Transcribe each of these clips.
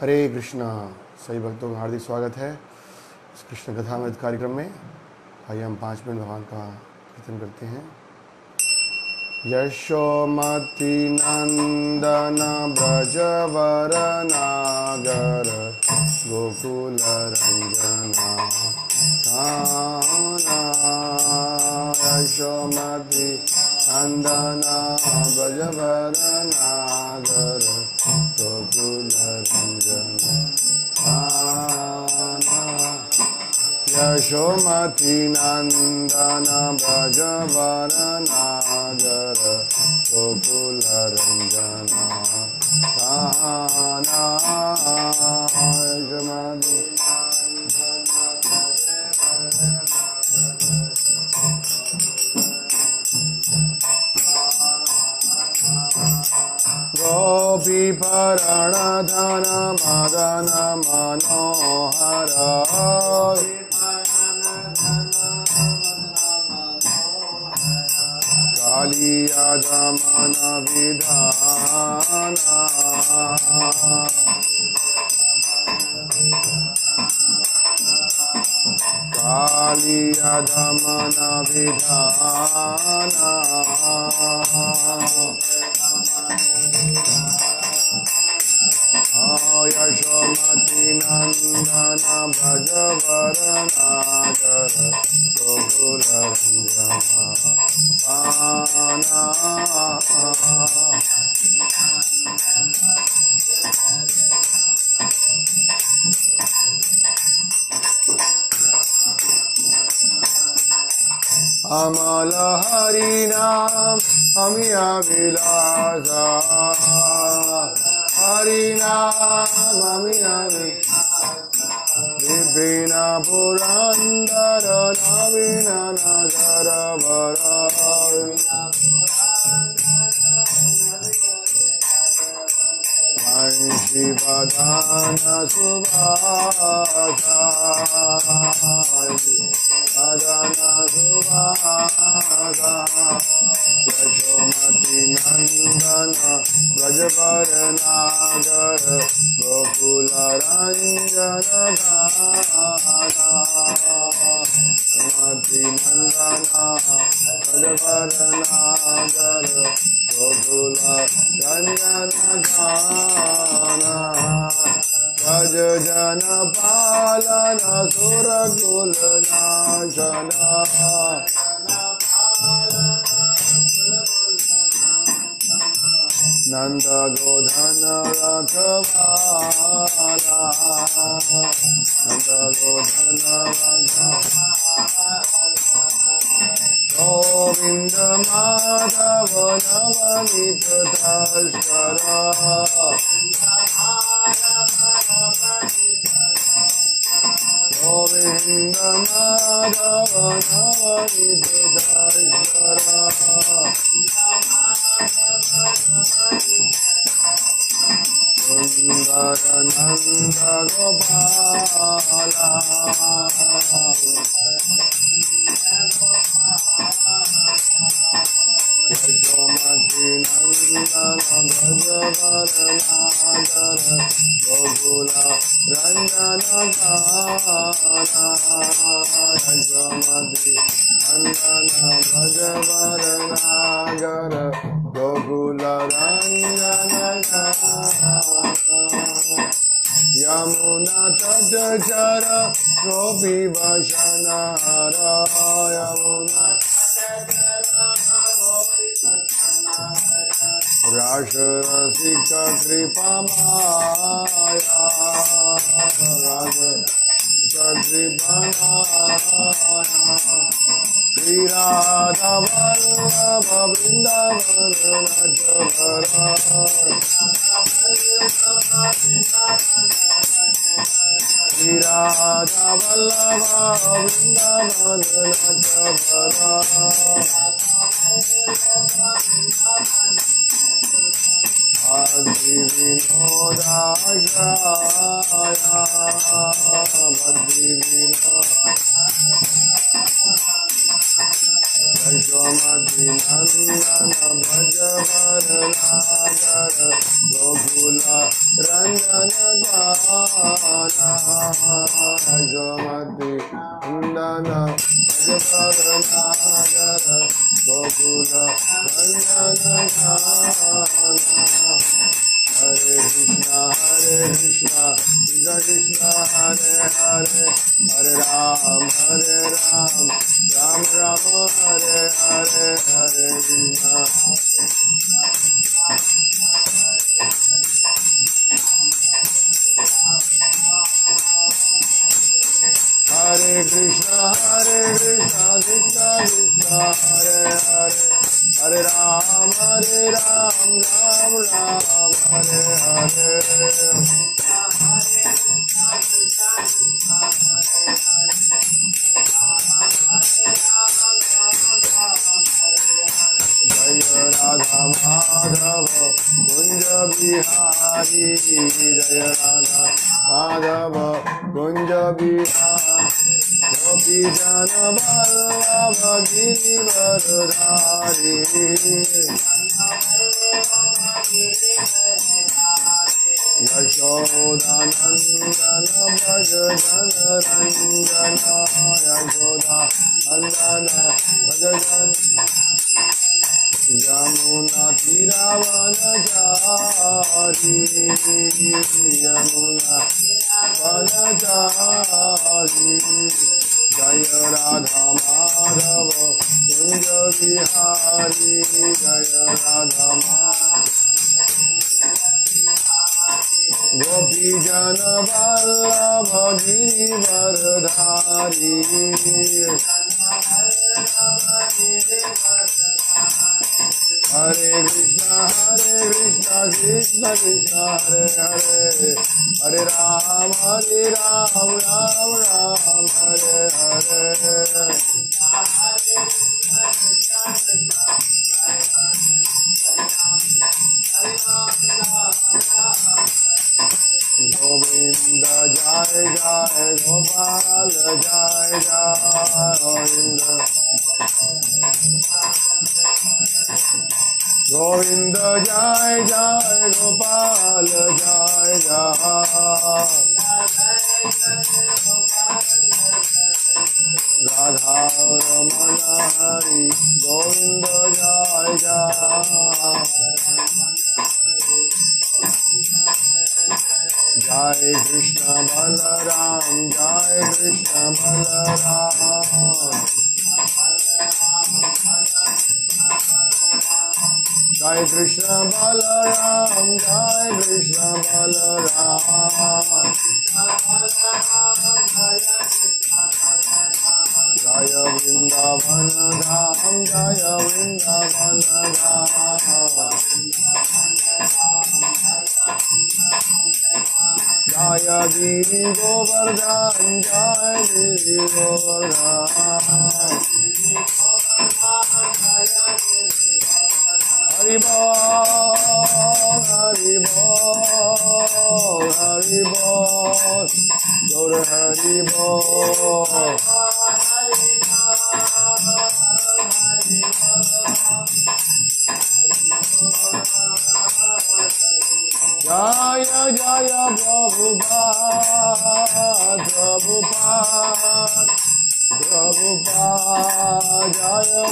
हरे कृष्णा सही भक्तों का हार्दिक स्वागत है इस कृष्ण में कार्यक्रम में आइए हम पाँच मिनट भगवान का कीर्तन करते हैं यशो यशोमति नंदन नागर गोकुल रंजना मती अंदना ब्रजभरनागर गोकुलरंजन यशोमति नंदन ब्रजभरनागर गोकुलरंजन यशोमति नंदन गोपीभरणधन मदन मनोहर कालिया जमन विधान कालियदमनविधाना यशोमतिनन्दन भजवरनागर बहुरञ्जना আমল হরি নাম আমি আবিলাস হরি নাম আমি আমি বিনা পুরান্দর নবীনা নগর বর शिवदानसुभागाय अदनसुभागा यशोमति नन्दन व्रजवरनागर गोकुलरञ्जनगानामति नन्दन नागर गोकुल रंजन गाना गज जन पालन सुर कुल नाचना नंद गोधन रखवाला नंद गोधन रखवाला Govinda Madhava Navani Jadashkara Govinda Madhava Navani Jadashkara Govinda Madhava Navani Jadashkara Govinda Nanda वरनागर Gokul रञ्जनगानाय Radha Madhav कुंज बिहारी जय राधा माधव कुंज बिहारी गोपी जन बल्लभ गिरिवरधारी यशोदानन्दन भज जनरञ्जना यशोदा नन्दन भज जन यमुना किरावन जारी यमुना वन जारी जय राधा माधव कुंज बिहारी जय राधा गोपी जन बल्लभ गिरिवर धारी हरे कृष्णा हरे कृष्णा कृष्ण कृष्ण हरे हरे हरे राम हरे राम राम राम हरे हरे गोविंद जाय जाय गोपाल जाय जाय गोविंद जय राम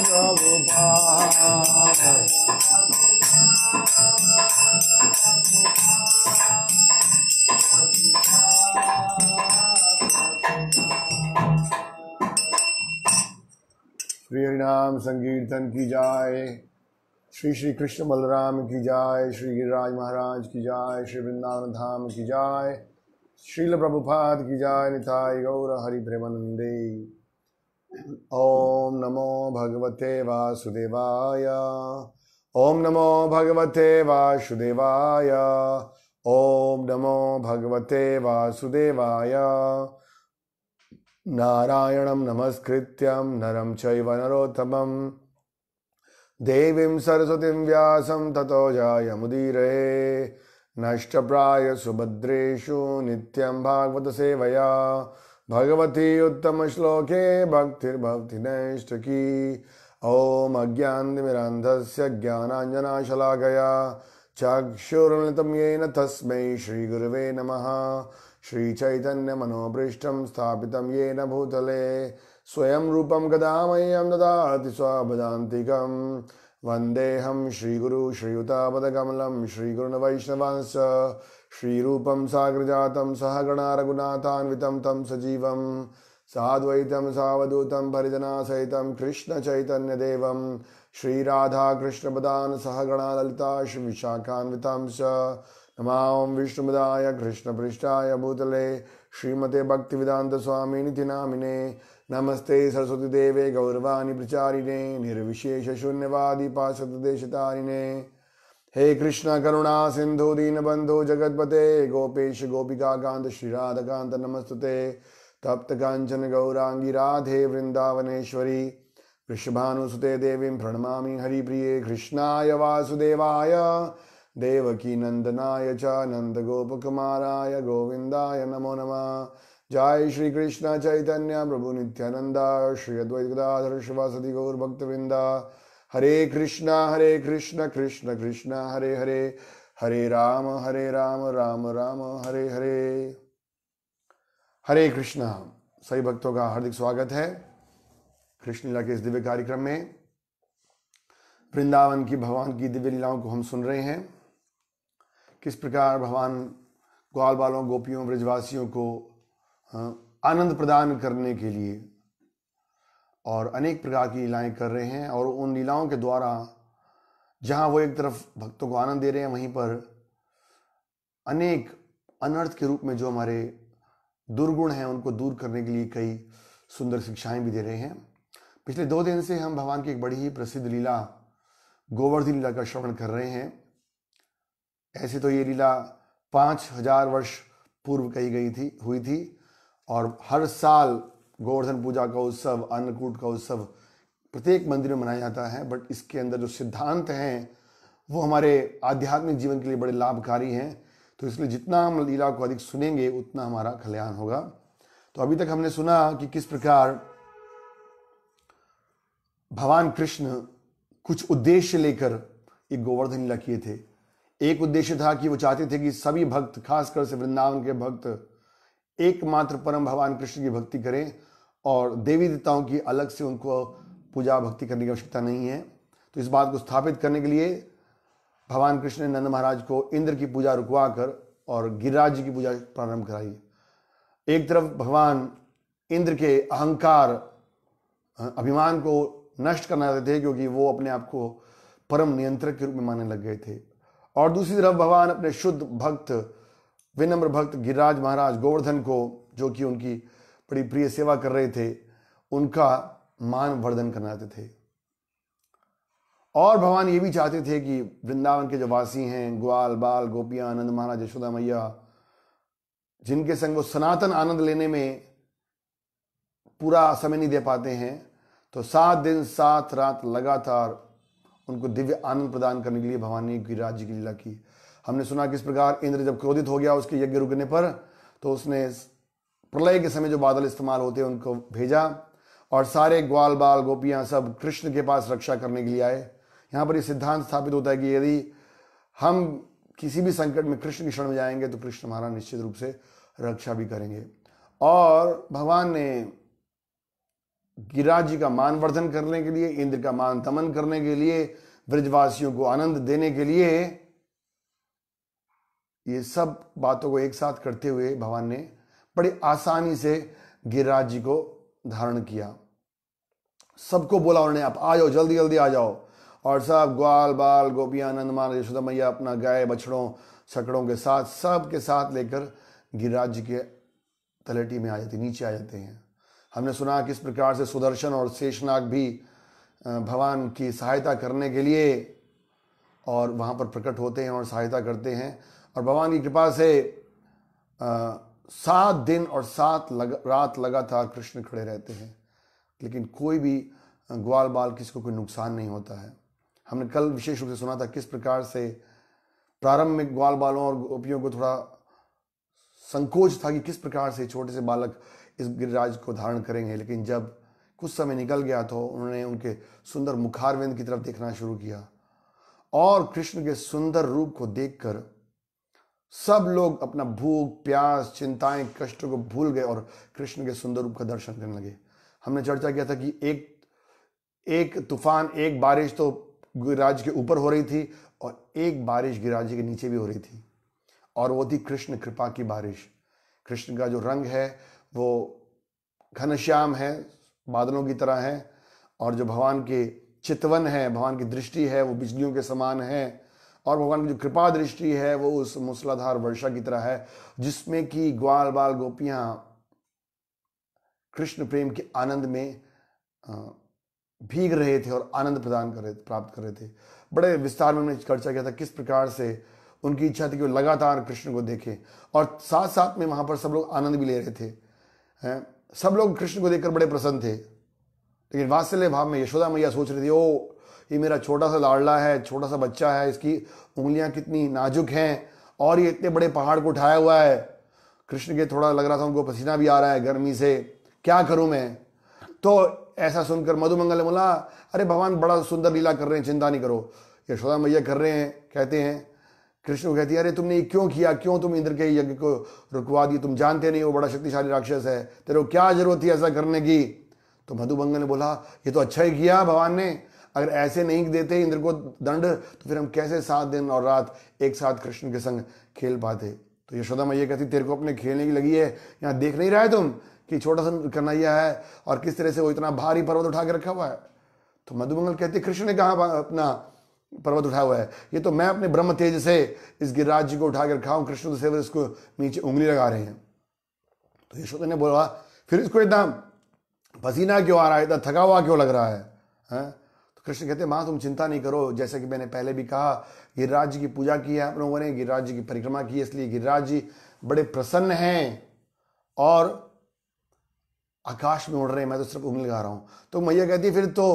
श्री हरिनाम संकीर्तन की जाए श्री श्री कृष्ण बलराम की जाय श्री गिरिराज महाराज की जाय श्री वृंदावन धाम की जाय श्रील प्रभुपाद की जाय निथाई गौर हरि प्रेमानंदे ॐ नमो भगवते वासुदेवाय ॐ नमो भगवते वासुदेवाय ॐ नमो भगवते वासुदेवाय नारायण नारायणं नमस्कृत्यं नरं चैव नरोत्तमं देवीं सरस्वतीं व्यासं ततो जायमुदीरे नष्टप्रायसुभद्रेषु नित्यं भागवतसेवया भगवती उत्तम श्लोके भक्तिर्भक्तिनैष्टकी ॐ अज्ञान्तिमिरान्धस्य ज्ञानाञ्जनाशलाकया चक्षुर्मृतम येन तस्मै श्रीगुरुवे नमः श्रीचैतन्यमनोपृष्ठं स्थापितं येन भूतले स्वयं रूपं गदा ददाति स्वभदान्तिकं वन्देऽहं श्रीगुरु श्रीयुतापदकमलं श्रीगुरुन् वैष्णवांश्च श्रीरूपं साग्रजातं सह गणारघुनाथान्वितं तं सजीवं साद्वैतं सावधूतं परिजनासहितं कृष्णचैतन्यदेवं श्रीराधाकृष्णपदान् सह गणाललिता विशाखान्वितां च नमां विष्णुपदाय कृष्णपृष्ठाय भूतले श्रीमते भक्तिवेदान्तस्वामिनिति नामिने नमस्ते सरस्वतीदेवे गौरवाणि प्रचारिणे निर्विशेषशून्यवादिपासतदेशतारिणे हे कृष्ण करुणा सिंधु दीनबंधु जगतपते गोपेश गोपिका कांत श्री राधकांत नमस्तुते तप्त कांचन गौरांगी राधे वृंदावनेश्वरी वृषभानुसुते देवी प्रणमा हरिप्रिय कृष्णाय वासुदेवाय देवकी नंदनाय च नंदगोपकुमाराय गोविंदाय नमो नम जय श्री कृष्ण चैतन्य प्रभु नित्यानंदा श्री अद्वैत गदाधर शिवा गौर भक्तवृंदा हरे कृष्णा हरे कृष्णा कृष्ण कृष्णा हरे हरे हरे राम हरे राम राम राम हरे हरे हरे कृष्णा सभी भक्तों का हार्दिक स्वागत है कृष्ण लीला के इस दिव्य कार्यक्रम में वृंदावन की भगवान की दिव्य लीलाओं को हम सुन रहे हैं किस प्रकार भगवान ग्वाल बालों गोपियों ब्रजवासियों को आनंद प्रदान करने के लिए और अनेक प्रकार की लीलाएँ कर रहे हैं और उन लीलाओं के द्वारा जहाँ वो एक तरफ भक्तों को आनंद दे रहे हैं वहीं पर अनेक अनर्थ के रूप में जो हमारे दुर्गुण हैं उनको दूर करने के लिए कई सुंदर शिक्षाएं भी दे रहे हैं पिछले दो दिन से हम भगवान की एक बड़ी ही प्रसिद्ध लीला गोवर्धन लीला का श्रवण कर रहे हैं ऐसे तो ये लीला पाँच हजार वर्ष पूर्व कही गई थी हुई थी और हर साल गोवर्धन पूजा का उत्सव अन्नकूट का उत्सव प्रत्येक मंदिर में मनाया जाता है बट इसके अंदर जो सिद्धांत हैं वो हमारे आध्यात्मिक जीवन के लिए बड़े लाभकारी हैं तो इसलिए जितना हम लीला को अधिक सुनेंगे उतना हमारा कल्याण होगा तो अभी तक हमने सुना कि किस प्रकार भगवान कृष्ण कुछ उद्देश्य लेकर एक गोवर्धन लीला किए थे एक उद्देश्य था कि वो चाहते थे कि सभी भक्त खासकर से वृंदावन के भक्त एकमात्र परम भगवान कृष्ण की भक्ति करें और देवी देवताओं की अलग से उनको पूजा भक्ति करने की आवश्यकता नहीं है तो इस बात को स्थापित करने के लिए भगवान कृष्ण ने नंद महाराज को इंद्र की पूजा रुकवा कर और गिरिराज जी की पूजा प्रारंभ कराई एक तरफ भगवान इंद्र के अहंकार अभिमान को नष्ट करना चाहते थे क्योंकि वो अपने आप को परम नियंत्रक के रूप में मानने लग गए थे और दूसरी तरफ भगवान अपने शुद्ध भक्त विनम्र भक्त गिरिराज महाराज गोवर्धन को जो कि उनकी बड़ी प्रिय सेवा कर रहे थे उनका मान वर्धन चाहते थे और भगवान ये भी चाहते थे कि वृंदावन के जो वासी हैं ग्वाल बाल गोपिया आनंद महाराज यशोदा मैया जिनके संग वो सनातन आनंद लेने में पूरा समय नहीं दे पाते हैं तो सात दिन सात रात लगातार उनको दिव्य आनंद प्रदान करने के लिए भगवान ने राज्य की लीला की हमने सुना किस प्रकार इंद्र जब क्रोधित हो गया उसके यज्ञ रुकने पर तो उसने प्रलय के समय जो बादल इस्तेमाल होते हैं उनको भेजा और सारे ग्वाल बाल गोपियां सब कृष्ण के पास रक्षा करने के लिए आए यहां पर यह सिद्धांत स्थापित होता है कि यदि हम किसी भी संकट में कृष्ण की शरण में जाएंगे तो कृष्ण महाराज निश्चित रूप से रक्षा भी करेंगे और भगवान ने गिराज जी का मानवर्धन करने के लिए इंद्र का मान तमन करने के लिए ब्रजवासियों को आनंद देने के लिए ये सब बातों को एक साथ करते हुए भगवान ने बड़ी आसानी से गिरिराज जी को धारण किया सबको बोला उन्होंने आप आ जाओ जल्दी जल्दी आ जाओ और सब ग्वाल बाल नंद मान यशोदा मैया अपना गाय बछड़ों सकड़ों के साथ सब के साथ लेकर गिरिराज जी के तलेटी में आ जाते नीचे आ जाते हैं हमने सुना किस प्रकार से सुदर्शन और शेषनाग भी भगवान की सहायता करने के लिए और वहाँ पर प्रकट होते हैं और सहायता करते हैं और भगवान की कृपा से सात दिन और सात लग, रात लगातार कृष्ण खड़े रहते हैं लेकिन कोई भी ग्वाल बाल किसी को कोई नुकसान नहीं होता है हमने कल विशेष रूप से सुना था किस प्रकार से प्रारंभ में ग्वाल बालों और गोपियों को थोड़ा संकोच था कि किस प्रकार से छोटे से बालक इस गिरिराज को धारण करेंगे लेकिन जब कुछ समय निकल गया तो उन्होंने उनके सुंदर मुखारविंद की तरफ देखना शुरू किया और कृष्ण के सुंदर रूप को देखकर सब लोग अपना भूख प्यास चिंताएं कष्टों को भूल गए और कृष्ण के सुंदर रूप का दर्शन करने लगे हमने चर्चा किया था कि एक एक तूफान एक बारिश तो गिरिराज के ऊपर हो रही थी और एक बारिश गिरिराज के नीचे भी हो रही थी और वो थी कृष्ण कृपा की बारिश कृष्ण का जो रंग है वो घनश्याम है बादलों की तरह है और जो भगवान के चितवन है भगवान की दृष्टि है वो बिजलियों के समान है और भगवान की जो कृपा दृष्टि है वो उस मूसलाधार वर्षा की तरह है जिसमें कि ग्वाल बाल गोपियां कृष्ण प्रेम के आनंद में भीग रहे थे और आनंद प्रदान कर रहे प्राप्त कर रहे थे बड़े विस्तार में उन्होंने चर्चा किया था किस प्रकार से उनकी इच्छा थी कि वो लगातार कृष्ण को देखें और साथ साथ में वहाँ पर सब लोग आनंद भी ले रहे थे हैं सब लोग कृष्ण को देखकर बड़े प्रसन्न थे लेकिन वात्सल्य भाव में यशोदा मैया सोच रही थी ओ ये मेरा छोटा सा लाडला है छोटा सा बच्चा है इसकी उंगलियां कितनी नाजुक हैं और ये इतने बड़े पहाड़ को उठाया हुआ है कृष्ण के थोड़ा लग रहा था उनको पसीना भी आ रहा है गर्मी से क्या करूं मैं तो ऐसा सुनकर मधुमंगल ने बोला अरे भगवान बड़ा सुंदर लीला कर रहे हैं चिंता नहीं करो यशोदा मैया कर रहे हैं कहते हैं कृष्ण को कहती है अरे तुमने ये क्यों किया क्यों तुम इंद्र के यज्ञ को रुकवा दी तुम जानते नहीं वो बड़ा शक्तिशाली राक्षस है तेरे को क्या जरूरत थी ऐसा करने की तो मधुबंगन ने बोला ये तो अच्छा ही किया भगवान ने अगर ऐसे नहीं देते इंद्र को दंड तो फिर हम कैसे सात दिन और रात एक साथ कृष्ण के संग खेल पाते तो यशोदा मैया कहती तेरे को अपने खेलने की लगी है यहाँ देख नहीं रहा है तुम कि छोटा सा कन्हैया है और किस तरह से वो इतना भारी पर्वत उठा के रखा हुआ है तो मधुमंगल कहते कृष्ण ने कहा अपना पर्वत उठा हुआ है ये तो मैं अपने ब्रह्म तेज से इस गिरिराज जी को उठा के रखा हूँ कृष्ण तो से इसको नीचे उंगली लगा रहे हैं तो यशोदा ने बोला फिर इसको इतना पसीना क्यों आ रहा है इतना थका हुआ क्यों लग रहा है, है? हाँ? कृष्ण कहते माँ तुम चिंता नहीं करो जैसे कि मैंने पहले भी कहा गिरिराज जी की पूजा की है आप लोगों ने गिरिराज जी की परिक्रमा की इसलिए गिरिराज जी बड़े प्रसन्न हैं और आकाश में उड़ रहे हैं मैं तो सिर्फ उंगली लगा रहा हूँ तो मैया कहती फिर तो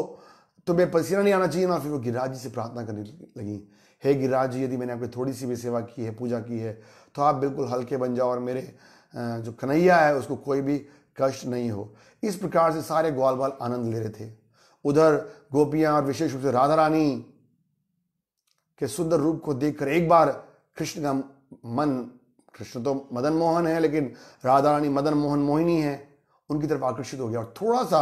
तुम्हें पसीना नहीं आना चाहिए ना फिर वो गिरिराज जी से प्रार्थना करने लगी हे गिरिराज जी यदि मैंने आपकी थोड़ी सी भी सेवा की है पूजा की है तो आप बिल्कुल हल्के बन जाओ और मेरे जो कन्हैया है उसको कोई भी कष्ट नहीं हो इस प्रकार से सारे ग्वाल बाल आनंद ले रहे थे उधर गोपियां और विशेष रूप से राधा रानी के सुंदर रूप को देखकर एक बार कृष्ण का मन कृष्ण तो मदन मोहन है लेकिन राधा रानी मदन मोहन मोहिनी है उनकी तरफ आकर्षित हो गया और थोड़ा सा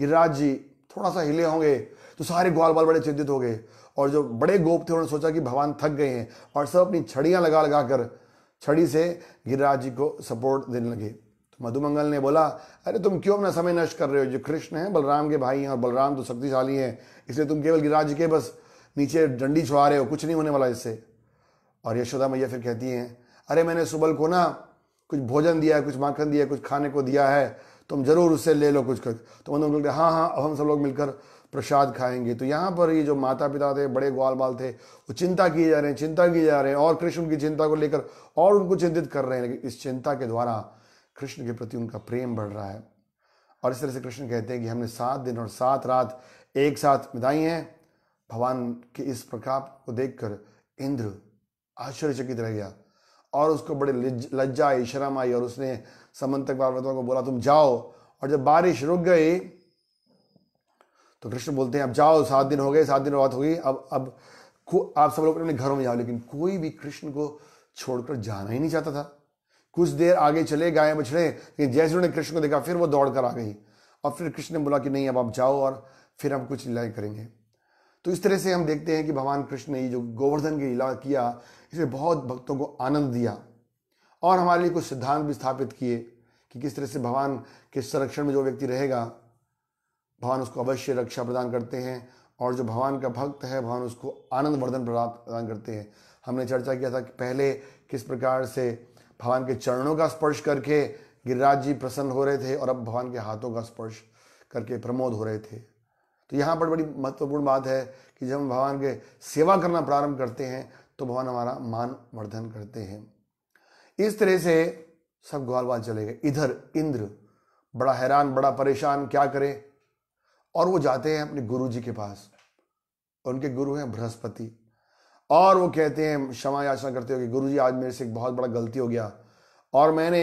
गिरिराज जी थोड़ा सा हिले होंगे तो सारे ग्वाल बाल बड़े चिंतित हो गए और जो बड़े गोप थे उन्होंने सोचा कि भगवान थक गए हैं और सब अपनी छड़ियाँ लगा लगा कर छड़ी से गिरिराज जी को सपोर्ट देने लगे मधुमंगल ने बोला अरे तुम क्यों अपना समय नष्ट कर रहे हो जो कृष्ण हैं बलराम के भाई हैं और बलराम तो शक्तिशाली हैं इसलिए तुम केवल गिराज के बस नीचे डंडी छुआ रहे हो कुछ नहीं होने वाला इससे और यशोदा मैया फिर कहती हैं अरे मैंने सुबल को ना कुछ भोजन दिया है कुछ माखन दिया है कुछ खाने को दिया है तुम जरूर उससे ले लो कुछ कुछ तो मधु बोलते हाँ हाँ अब हम सब लोग मिलकर प्रसाद खाएंगे तो यहाँ पर ये जो माता पिता थे बड़े ग्वाल बाल थे वो चिंता किए जा रहे हैं चिंता किए जा रहे हैं और कृष्ण की चिंता को लेकर और उनको चिंतित कर रहे हैं लेकिन इस चिंता के द्वारा कृष्ण के प्रति उनका प्रेम बढ़ रहा है और इस तरह से कृष्ण कहते हैं कि हमने सात दिन और सात रात एक साथ बिताई हैं भगवान के इस प्रकाप को देखकर इंद्र आश्चर्यचकित रह गया और उसको बड़े लज्जा आई शर्म आई और उसने समन्तक पार्वतों को बोला तुम जाओ और जब बारिश रुक गई तो कृष्ण बोलते हैं अब जाओ सात दिन हो गए सात दिन रात हो गई अब अब आप सब लोग अपने घरों में जाओ लेकिन कोई भी कृष्ण को छोड़कर जाना ही नहीं चाहता था कुछ देर आगे चले गाय बछड़े लेकिन जैसे उन्होंने कृष्ण को देखा फिर वो दौड़ कर आ गई और फिर कृष्ण ने बोला कि नहीं अब आप जाओ और फिर हम कुछ लीलाएँ करेंगे तो इस तरह से हम देखते हैं कि भगवान कृष्ण ने जो गोवर्धन की लीला किया इसे बहुत भक्तों को आनंद दिया और हमारे लिए कुछ सिद्धांत भी स्थापित किए कि किस तरह से भगवान के संरक्षण में जो व्यक्ति रहेगा भगवान उसको अवश्य रक्षा प्रदान करते हैं और जो भगवान का भक्त है भगवान उसको आनंद वर्धन प्रदान करते हैं हमने चर्चा किया था कि पहले किस प्रकार से भगवान के चरणों का स्पर्श करके गिरिराज जी प्रसन्न हो रहे थे और अब भगवान के हाथों का स्पर्श करके प्रमोद हो रहे थे तो यहाँ पर बड़ी महत्वपूर्ण बात है कि जब हम भगवान के सेवा करना प्रारंभ करते हैं तो भगवान हमारा मान वर्धन करते हैं इस तरह से सब ग्वालवाल चले गए इधर इंद्र बड़ा हैरान बड़ा परेशान क्या करे और वो जाते हैं अपने गुरु जी के पास उनके गुरु हैं बृहस्पति और वो कहते हैं क्षमा याचना करते हो कि गुरु जी आज मेरे से एक बहुत बड़ा गलती हो गया और मैंने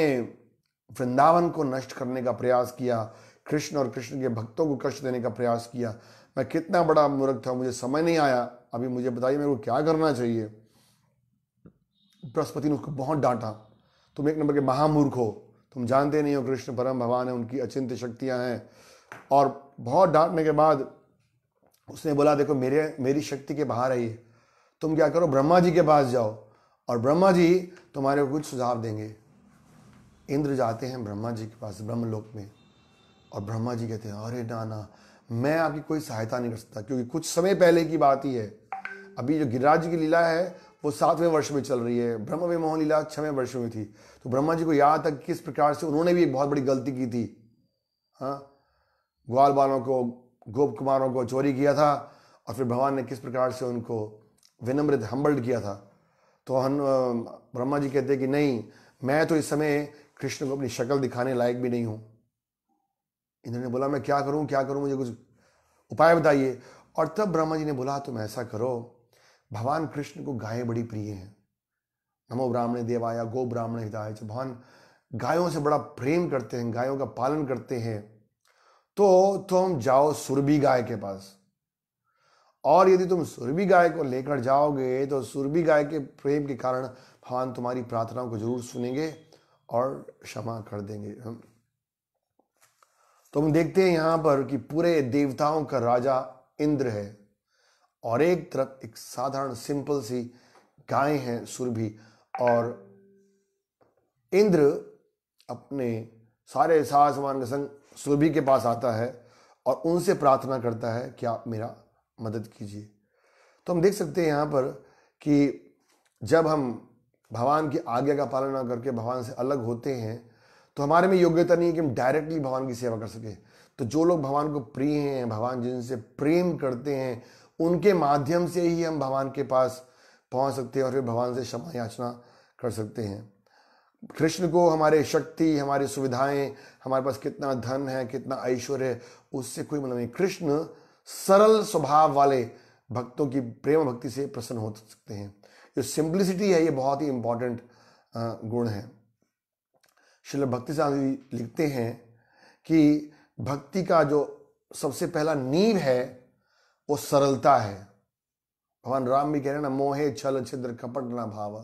वृंदावन को नष्ट करने का प्रयास किया कृष्ण और कृष्ण के भक्तों को कष्ट देने का प्रयास किया मैं कितना बड़ा मूर्ख था मुझे समझ नहीं आया अभी मुझे बताइए मेरे को क्या करना चाहिए बृहस्पति ने उसको बहुत डांटा तुम एक नंबर के महामूर्ख हो तुम जानते नहीं हो कृष्ण परम भगवान है उनकी अचिंत्य शक्तियाँ हैं और बहुत डांटने के बाद उसने बोला देखो मेरे मेरी शक्ति के बाहर है ये तुम क्या करो ब्रह्मा जी के पास जाओ और ब्रह्मा जी तुम्हारे को कुछ सुझाव देंगे इंद्र जाते हैं ब्रह्मा जी के पास ब्रह्मलोक में और ब्रह्मा जी कहते हैं अरे नाना मैं आपकी कोई सहायता नहीं कर सकता क्योंकि कुछ समय पहले की बात ही है अभी जो गिरिराज जी की लीला है वो सातवें वर्ष में चल रही है ब्रह्म विमोहन लीला छवें वर्ष में थी तो ब्रह्मा जी को याद तक किस प्रकार से उन्होंने भी एक बहुत बड़ी गलती की थी हाँ ग्वाल बालों को गोप कुमारों को चोरी किया था और फिर भगवान ने किस प्रकार से उनको विनम्रित हम्बल्ड किया था तो हम ब्रह्मा जी कहते कि नहीं मैं तो इस समय कृष्ण को अपनी शक्ल दिखाने लायक भी नहीं हूं इंद्र ने बोला मैं क्या करूँ क्या करूँ मुझे कुछ उपाय बताइए और तब ब्रह्मा जी ने बोला तुम ऐसा करो भगवान कृष्ण को गायें बड़ी प्रिय हैं नमो ब्राह्मण देवाया गो ब्राह्मण हिताय तो भगवान गायों से बड़ा प्रेम करते हैं गायों का पालन करते हैं तो तुम तो जाओ सुरभि गाय के पास और यदि तुम सुरभि गाय को लेकर जाओगे तो सुरभि गाय के प्रेम के कारण भगवान तुम्हारी प्रार्थनाओं को जरूर सुनेंगे और क्षमा कर देंगे तो हम देखते हैं यहां पर कि पूरे देवताओं का राजा इंद्र है और एक तरफ एक साधारण सिंपल सी गाय है सुरभि और इंद्र अपने सारे साहसवान के संग सुरभि के पास आता है और उनसे प्रार्थना करता है कि आप मेरा मदद कीजिए तो हम देख सकते हैं यहाँ पर कि जब हम भगवान की आज्ञा का पालन ना करके भगवान से अलग होते हैं तो हमारे में योग्यता नहीं है कि हम डायरेक्टली भगवान की सेवा कर सकें तो जो लोग भगवान को प्रिय हैं भगवान जिनसे प्रेम करते हैं उनके माध्यम से ही हम भगवान के पास पहुंच सकते हैं और फिर भगवान से क्षमा याचना कर सकते हैं कृष्ण को हमारे शक्ति हमारी सुविधाएं हमारे पास कितना धन है कितना ऐश्वर्य है उससे कोई मतलब नहीं कृष्ण सरल स्वभाव वाले भक्तों की प्रेम भक्ति से प्रसन्न हो सकते हैं जो सिंप्लिसिटी है ये बहुत ही इंपॉर्टेंट गुण है शिल भक्ति जी लिखते हैं कि भक्ति का जो सबसे पहला नींव है वो सरलता है भगवान राम भी कह रहे हैं ना मोहे छल छिद्र कपट ना भाव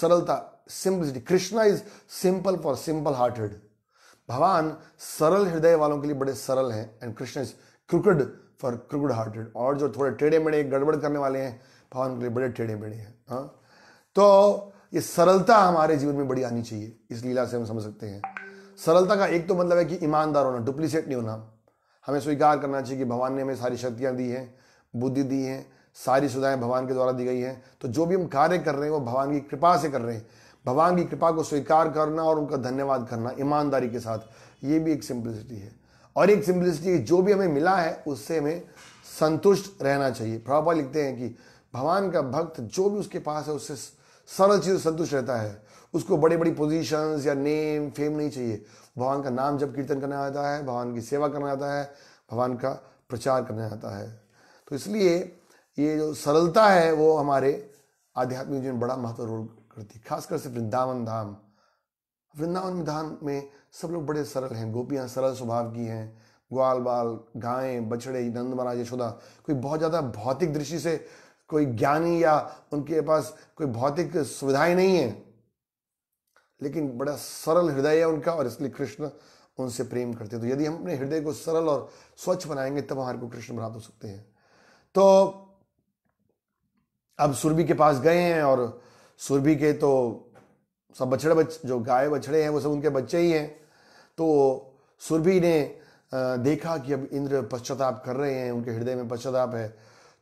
सरलता simplicity Krishna is simple for simple hearted भगवान सरल हृदय वालों के लिए बड़े सरल हैं and Krishna is crooked for crude hearted और जो थोड़े टेढ़े मेढ़े गड़बड़ करने वाले हैं भगवान के लिए बड़े टेढ़े मेढ़े हैं हाँ तो ये सरलता हमारे जीवन में बड़ी आनी चाहिए इस लीला से हम समझ सकते हैं सरलता का एक तो मतलब है कि ईमानदार होना डुप्लीसेट नहीं होना हमें स्वीकार करना चाहिए कि भगवान ने हमें सारी शक्तियाँ दी हैं बुद्धि दी हैं सारी सुविधाएं भगवान के द्वारा दी गई हैं तो जो भी हम कार्य कर रहे हैं वो भगवान की कृपा से कर रहे हैं भगवान की कृपा को स्वीकार करना और उनका धन्यवाद करना ईमानदारी के साथ ये भी एक सिंपलिसिटी है और एक सिंपलिसिटी जो भी हमें मिला है उससे हमें संतुष्ट रहना चाहिए प्रभापा लिखते हैं कि भगवान का भक्त जो भी उसके पास है उससे सरल चीज़ संतुष्ट रहता है उसको बड़ी बड़ी पोजीशंस या नेम फेम नहीं चाहिए भगवान का नाम जब कीर्तन करना आता है भगवान की सेवा करना आता है भगवान का प्रचार करना आता है तो इसलिए ये जो सरलता है वो हमारे आध्यात्मिक जीवन बड़ा महत्व रोल करती है खासकर से वृंदावन धाम वृंदावन विधान धाम में सब लोग बड़े सरल हैं गोपियाँ सरल स्वभाव की हैं ग्वाल बाल गायें बछड़े नंद महाराज यशोदा कोई बहुत ज़्यादा भौतिक दृष्टि से कोई ज्ञानी या उनके पास कोई भौतिक सुविधाएं नहीं है लेकिन बड़ा सरल हृदय है उनका और इसलिए कृष्ण उनसे प्रेम करते तो यदि हम अपने हृदय को सरल और स्वच्छ बनाएंगे तब हमारे को कृष्ण प्राप्त हो सकते हैं तो अब सुरभि के पास गए हैं और सुरभि के तो सब बछड़े बच जो गाय बछड़े हैं वो सब उनके बच्चे ही हैं तो सुरभि ने देखा कि अब इंद्र पश्चाताप कर रहे हैं उनके हृदय में पश्चाताप है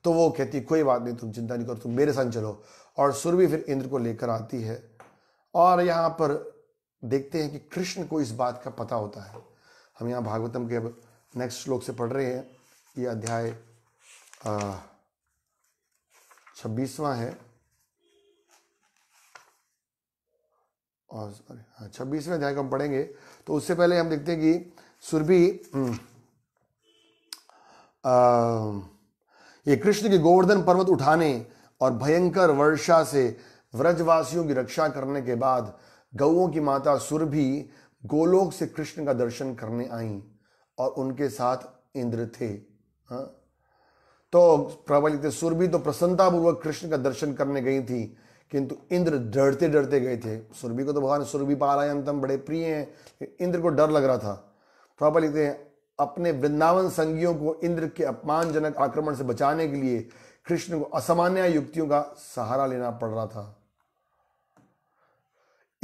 तो वो कहती कोई बात नहीं तुम चिंता नहीं करो तुम मेरे साथ चलो और सुरभि फिर इंद्र को लेकर आती है और यहाँ पर देखते हैं कि कृष्ण को इस बात का पता होता है हम यहाँ भागवतम के अब नेक्स्ट श्लोक से पढ़ रहे हैं ये अध्याय छब्बीसवा है और हाँ, छब्बीसवें अध्याय को हम पढ़ेंगे तो उससे पहले हम देखते हैं कि सुरभि हम्म, ये कृष्ण के गोवर्धन पर्वत उठाने और भयंकर वर्षा से व्रजवासियों की रक्षा करने के बाद गौओं की माता सुरभि गोलोक से कृष्ण का दर्शन करने आई और उनके साथ इंद्र थे हा? तो प्रबल सुरभि तो प्रसन्नतापूर्वक कृष्ण का दर्शन करने गई थी किंतु इंद्र डरते डरते गए थे सुरभि को तो भगवान सुरभि पारायण तम बड़े प्रिय हैं इंद्र को डर लग रहा था प्रॉपर लिखते हैं अपने वृंदावन संगियों को इंद्र के अपमानजनक आक्रमण से बचाने के लिए कृष्ण को असामान्य युक्तियों का सहारा लेना पड़ रहा था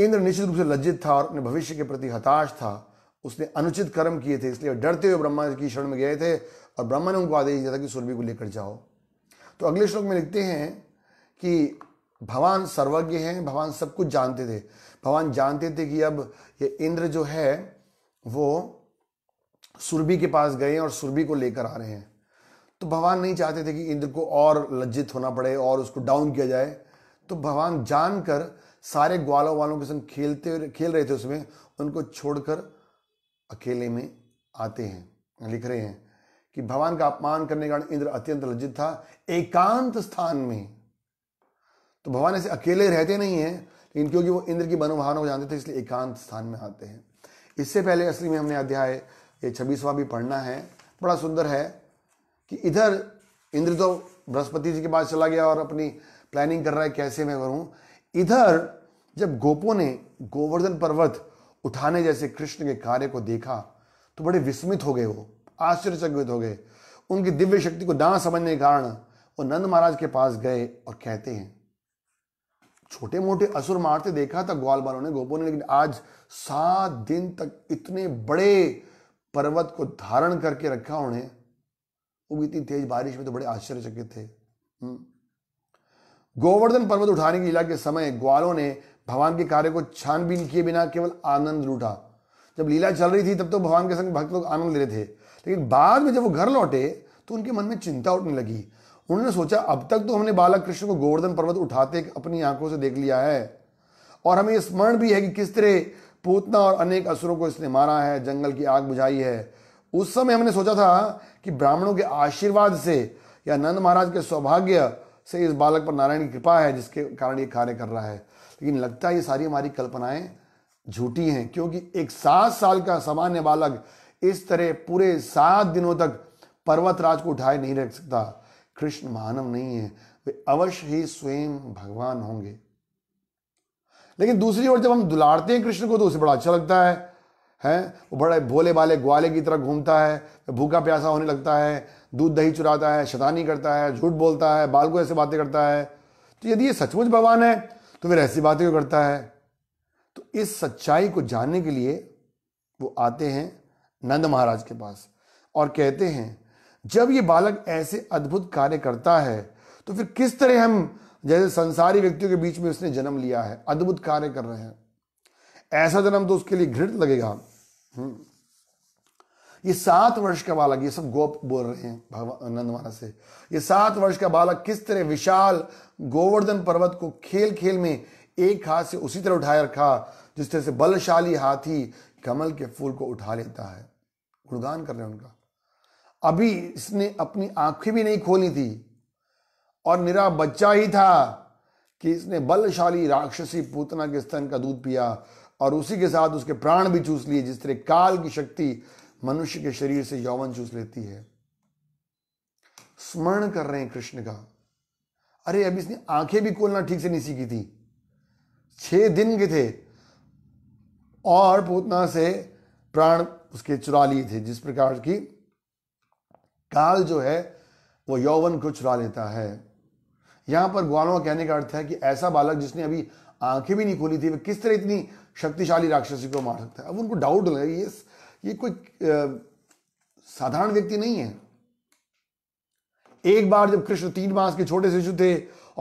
इंद्र निश्चित रूप से लज्जित था और अपने भविष्य के प्रति हताश था उसने अनुचित कर्म किए थे इसलिए डरते हुए ब्रह्मा की शरण में गए थे और ब्रह्मा ने उनको आदेश दिया था कि सुरभि को लेकर जाओ तो अगले श्लोक में लिखते हैं कि भगवान सर्वज्ञ हैं भगवान सब कुछ जानते थे भगवान जानते थे कि अब ये इंद्र जो है वो सुरभि के पास गए और सुरभि को लेकर आ रहे हैं तो भगवान नहीं चाहते थे कि इंद्र को और लज्जित होना पड़े और उसको डाउन किया जाए तो भगवान जानकर सारे ग्वालों वालों के संग खेलते खेल रहे थे उसमें उनको छोड़कर अकेले में आते हैं लिख रहे हैं कि भगवान का अपमान करने के कारण इंद्र अत्यंत लज्जित था एकांत स्थान में तो भगवान ऐसे अकेले रहते नहीं हैं लेकिन क्योंकि वो इंद्र की मनोभावना को जानते थे इसलिए एकांत स्थान में आते हैं इससे पहले असली में हमने अध्याय ये छब्बीसवा भी पढ़ना है बड़ा सुंदर है कि इधर इंद्र तो बृहस्पति जी के पास चला गया और अपनी प्लानिंग कर रहा है कैसे मैं करूँ इधर जब गोपों ने गोवर्धन पर्वत उठाने जैसे कृष्ण के कार्य को देखा तो बड़े विस्मित हो गए वो आश्चर्यचकित हो गए उनकी दिव्य शक्ति को ना समझने के कारण वो नंद महाराज के पास गए और कहते हैं छोटे मोटे असुर मारते देखा था ग्वाल बालों ने गोपो ने लेकिन आज सात दिन तक इतने बड़े पर्वत को धारण करके रखा उन्हें वो भी इतनी तेज बारिश में तो बड़े आश्चर्यचकित थे हम्म। गोवर्धन पर्वत उठाने की लीला के समय ग्वालों ने भगवान के कार्य को छानबीन किए बिना केवल आनंद लूटा जब लीला चल रही थी तब तो भगवान के संग भक्त लोग आनंद ले रहे थे लेकिन बाद में जब वो घर लौटे तो उनके मन में चिंता उठने लगी उन्होंने सोचा अब तक तो हमने बालक कृष्ण को गोवर्धन पर्वत उठाते अपनी आंखों से देख लिया है और हमें स्मरण भी है कि किस तरह पूतना और अनेक असुरों को इसने मारा है जंगल की आग बुझाई है उस समय हमने सोचा था कि ब्राह्मणों के आशीर्वाद से या नंद महाराज के सौभाग्य से इस बालक पर नारायण की कृपा है जिसके कारण ये कार्य कर रहा है लेकिन लगता है ये सारी हमारी कल्पनाएं झूठी हैं क्योंकि एक सात साल का सामान्य बालक इस तरह पूरे सात दिनों तक पर्वतराज को उठाए नहीं रख सकता कृष्ण मानव नहीं है वे अवश्य ही स्वयं भगवान होंगे लेकिन दूसरी ओर जब हम दुलारते हैं कृष्ण को तो उसे बड़ा अच्छा लगता है हैं वो बड़े भोले भाले ग्वाले की तरह घूमता है भूखा प्यासा होने लगता है दूध दही चुराता है शतानी करता है झूठ बोलता है बाल को ऐसे बातें करता है तो यदि ये सचमुच भगवान है तो फिर ऐसी बातें क्यों करता है तो इस सच्चाई को जानने के लिए वो आते हैं नंद महाराज के पास और कहते हैं जब ये बालक ऐसे अद्भुत कार्य करता है तो फिर किस तरह हम जैसे संसारी व्यक्तियों के बीच में उसने जन्म लिया है अद्भुत कार्य कर रहे हैं ऐसा जन्म तो उसके लिए घृणित लगेगा हम्म। ये सात वर्ष का बालक ये सब गोप बोल रहे हैं भगवान नंदवाना से ये सात वर्ष का बालक किस तरह विशाल गोवर्धन पर्वत को खेल खेल में एक हाथ से उसी तरह उठाए रखा जिस तरह से बलशाली हाथी कमल के फूल को उठा लेता है गुणगान कर रहे हैं उनका अभी इसने अपनी आंखें भी नहीं खोली थी और मेरा बच्चा ही था कि इसने बलशाली राक्षसी पूतना के स्तन का दूध पिया और उसी के साथ उसके प्राण भी चूस लिए जिस तरह काल की शक्ति मनुष्य के शरीर से यौवन चूस लेती है स्मरण कर रहे हैं कृष्ण का अरे अभी इसने आंखें भी खोलना ठीक से नहीं सीखी थी छह दिन के थे और पूतना से प्राण उसके चुरा लिए थे जिस प्रकार की काल जो है वो यौवन को चुरा लेता है यहां पर ग्वालों का कहने का अर्थ है कि ऐसा बालक जिसने अभी आंखें भी नहीं खोली थी वह किस तरह इतनी शक्तिशाली राक्षसी को मार सकता है अब उनको डाउट लगे ये ये कोई साधारण व्यक्ति नहीं है एक बार जब कृष्ण तीन मास के छोटे शिशु थे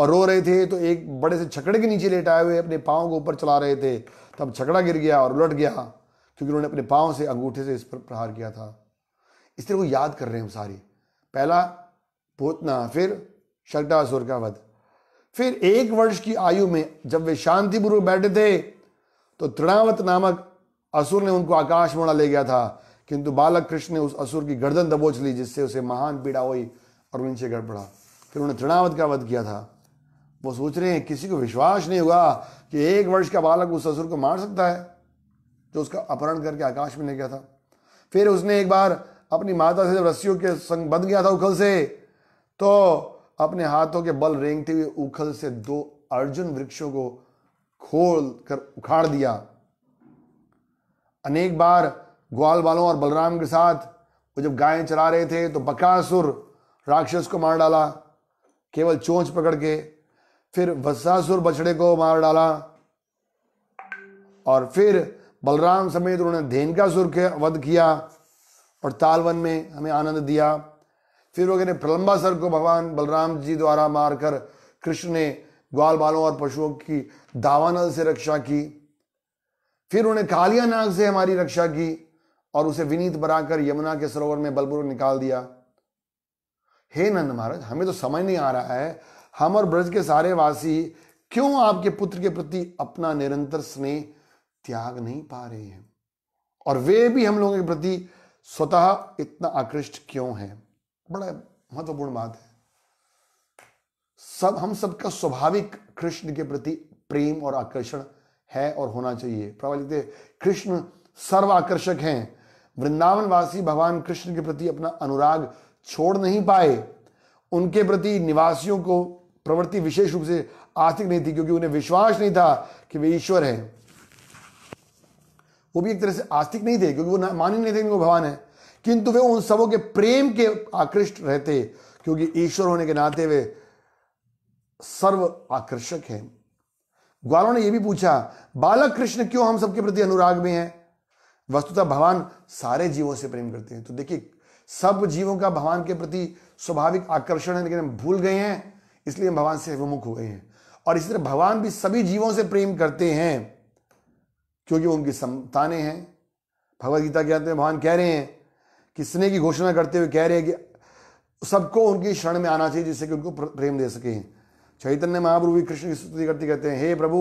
और रो रहे थे तो एक बड़े से छकड़े के नीचे लेटाए हुए अपने पाँव को ऊपर चला रहे थे तब छकड़ा गिर गया और उलट गया क्योंकि उन्होंने अपने पाँव से अंगूठे से इस पर प्रहार किया था इस तरह को याद कर रहे हैं हम सारी पहला भूतना फिर शक्टासुर का वध फिर एक वर्ष की आयु में जब वे शांतिपूर्वक बैठे थे तो तृणावत नामक असुर ने उनको आकाश मोड़ा ले गया था किंतु बालक कृष्ण ने उस असुर की गर्दन दबोच ली जिससे उसे महान पीड़ा हुई और नीचे गड़बड़ा फिर उन्होंने तृणावत का वध किया था वो सोच रहे हैं किसी को विश्वास नहीं होगा कि एक वर्ष का बालक उस असुर को मार सकता है जो उसका अपहरण करके आकाश में ले गया था फिर उसने एक बार अपनी माता से जब रस्सियों के संग बन गया था उखल से तो अपने हाथों के बल रेंगते हुए उखल से दो अर्जुन वृक्षों को खोल कर उखाड़ दिया अनेक बार ग्वाल बालों और बलराम के साथ वो जब गायें चला रहे थे तो बकासुर राक्षस को मार डाला केवल चोंच पकड़ के फिर वसासुर बछड़े को मार डाला और फिर बलराम समेत उन्होंने धेनकासुर के वध किया और तालवन में हमें आनंद दिया फिर वो कहते प्रलंबा सर को भगवान बलराम जी द्वारा मारकर कृष्ण ने ग्वाल बालों और पशुओं की दावानल से रक्षा की फिर उन्हें कालिया नाग से हमारी रक्षा की और उसे विनीत बनाकर यमुना के सरोवर में बलपुर निकाल दिया हे नंद महाराज हमें तो समझ नहीं आ रहा है हम और ब्रज के सारे वासी क्यों आपके पुत्र के प्रति अपना निरंतर स्नेह त्याग नहीं पा रहे हैं और वे भी हम लोगों के प्रति स्वतः इतना आकृष्ट क्यों है बड़ा महत्वपूर्ण बात है सब हम सबका स्वाभाविक कृष्ण के प्रति प्रेम और आकर्षण है और होना चाहिए प्रभा लिखते कृष्ण सर्व आकर्षक हैं वृंदावन वासी भगवान कृष्ण के प्रति अपना अनुराग छोड़ नहीं पाए उनके प्रति निवासियों को प्रवृत्ति विशेष रूप से आर्थिक नहीं थी क्योंकि उन्हें विश्वास नहीं था कि वे ईश्वर हैं वो भी एक तरह से आस्तिक नहीं थे क्योंकि वो मान ही नहीं थे वो भगवान है किंतु वे उन सबों के प्रेम के आकृष्ट रहते क्योंकि ईश्वर होने के नाते वे सर्व आकर्षक हैं ग्वालों ने यह भी पूछा बालक कृष्ण क्यों हम सबके प्रति अनुराग में है वस्तुतः भगवान सारे जीवों से प्रेम करते हैं तो देखिए सब जीवों का भगवान के प्रति स्वाभाविक आकर्षण है लेकिन हम भूल गए हैं इसलिए हम भगवान से विमुख हो गए हैं और इसी तरह भगवान भी सभी जीवों से प्रेम करते हैं क्योंकि वो उनकी संतानें हैं भगवदगीता गीता कहते हैं भगवान कह रहे हैं कि स्नेह की घोषणा करते हुए कह रहे हैं कि सबको उनकी शरण में आना चाहिए जिससे कि उनको प्रेम दे सके चैतन्य महाप्रभु भी कृष्ण की स्तुति करते कहते हैं हे प्रभु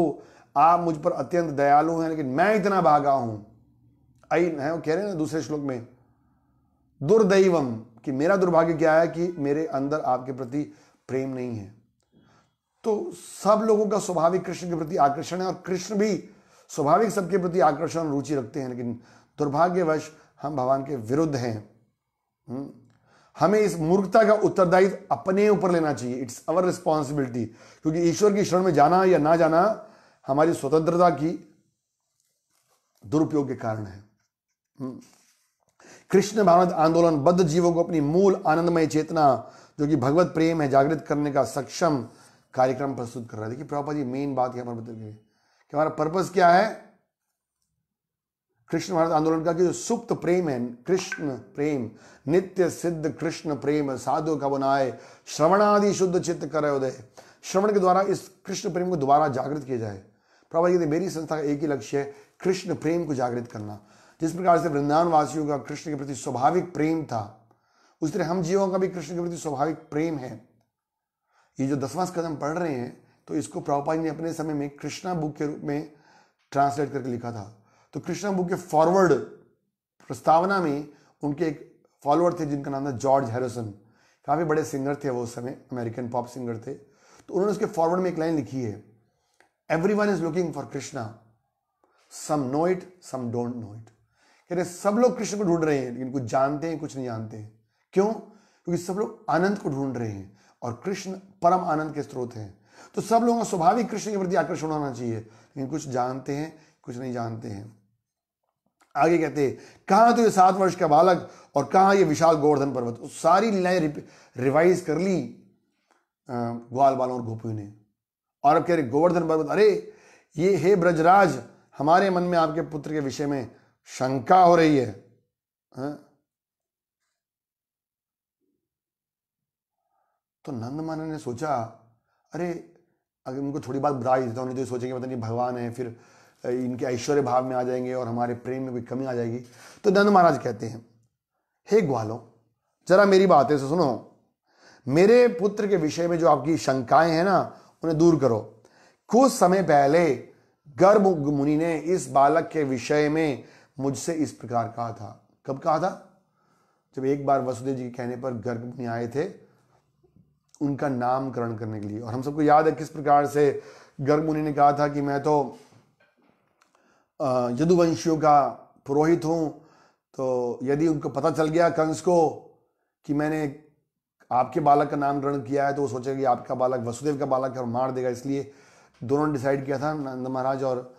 आप मुझ पर अत्यंत दयालु हैं लेकिन मैं इतना भागा हूं आई है वो कह रहे हैं ना दूसरे श्लोक में दुर्दैवम कि मेरा दुर्भाग्य क्या है कि मेरे अंदर आपके प्रति प्रेम नहीं है तो सब लोगों का स्वाभाविक कृष्ण के प्रति आकर्षण है और कृष्ण भी स्वाभाविक सबके प्रति आकर्षण रुचि रखते हैं लेकिन दुर्भाग्यवश हम भगवान के विरुद्ध हैं हम्म? हमें इस मूर्खता का उत्तरदायित्व अपने ऊपर लेना चाहिए इट्स अवर रिस्पॉन्सिबिलिटी क्योंकि ईश्वर की शरण में जाना या ना जाना हमारी स्वतंत्रता की दुरुपयोग के कारण है हम्म? कृष्ण भारत आंदोलन बद्ध जीवों को अपनी मूल आनंदमय चेतना जो कि भगवत प्रेम है जागृत करने का सक्षम कार्यक्रम प्रस्तुत कर रहा है देखिए प्रभापा जी मेन बात यहाँ पर बदल हमारा पर्पज क्या है कृष्ण भारत आंदोलन का जो सुप्त प्रेम है कृष्ण प्रेम नित्य सिद्ध कृष्ण प्रेम साधु का बनाए श्रवणादि शुद्ध चित्त कर उदय श्रवण के द्वारा इस कृष्ण प्रेम को दोबारा जागृत किया जाए प्रभा यदि मेरी संस्था का एक ही लक्ष्य है कृष्ण प्रेम को जागृत करना जिस प्रकार से वृंदावन वासियों का कृष्ण के प्रति स्वाभाविक प्रेम था उस तरह हम जीवों का भी कृष्ण के प्रति स्वाभाविक प्रेम है ये जो दसवां कदम पढ़ रहे हैं तो इसको प्रभुपाद ने अपने समय में कृष्णा बुक के रूप में ट्रांसलेट करके लिखा था तो कृष्णा बुक के फॉरवर्ड प्रस्तावना में उनके एक फॉलोअर थे जिनका नाम था जॉर्ज हैरोसन काफ़ी बड़े सिंगर थे वो उस समय अमेरिकन पॉप सिंगर थे तो उन्होंने उसके फॉरवर्ड में एक लाइन लिखी है everyone is looking for Krishna some know it some don't know it कह रहे सब लोग कृष्ण को ढूंढ रहे हैं लेकिन कुछ जानते हैं कुछ नहीं जानते हैं क्यों क्योंकि सब लोग आनंद को ढूंढ रहे हैं और कृष्ण परम आनंद के स्रोत हैं तो सब लोगों का स्वाभाविक कृष्ण के प्रति आकर्षण होना चाहिए लेकिन कुछ जानते हैं कुछ नहीं जानते हैं आगे कहते हैं तो ये सात वर्ष का बालक और कहा ये विशाल गोवर्धन पर्वत उस सारी लीलाएं रिवाइज कर ली ग्वाल बालों और गोपियों ने और अब कह रहे गोवर्धन पर्वत अरे ये हे ब्रजराज हमारे मन में आपके पुत्र के विषय में शंका हो रही है हा? तो नंद मानन ने सोचा अरे अगर उनको थोड़ी बात बता देता हूँ तो, तो सोचेंगे पता नहीं भगवान है फिर इनके ऐश्वर्य भाव में आ जाएंगे और हमारे प्रेम में कोई कमी आ जाएगी तो नंद महाराज कहते हैं हे ग्वालो जरा मेरी बात है सुनो मेरे पुत्र के विषय में जो आपकी शंकाएं हैं ना उन्हें दूर करो कुछ समय पहले गर्भ मुनि ने इस बालक के विषय में मुझसे इस प्रकार कहा था कब कहा था जब एक बार वसुदेव जी के कहने पर गर्भ मुनि आए थे उनका नामकरण करने के लिए और हम सबको याद है किस प्रकार से गर्ग मुनि ने कहा था कि मैं तो यदुवंशियों का पुरोहित हूँ तो यदि उनको पता चल गया कंस को कि मैंने आपके बालक का नामकरण किया है तो वो सोचेगा कि आपका बालक वसुदेव का बालक है और मार देगा इसलिए दोनों ने डिसाइड किया था नंद महाराज और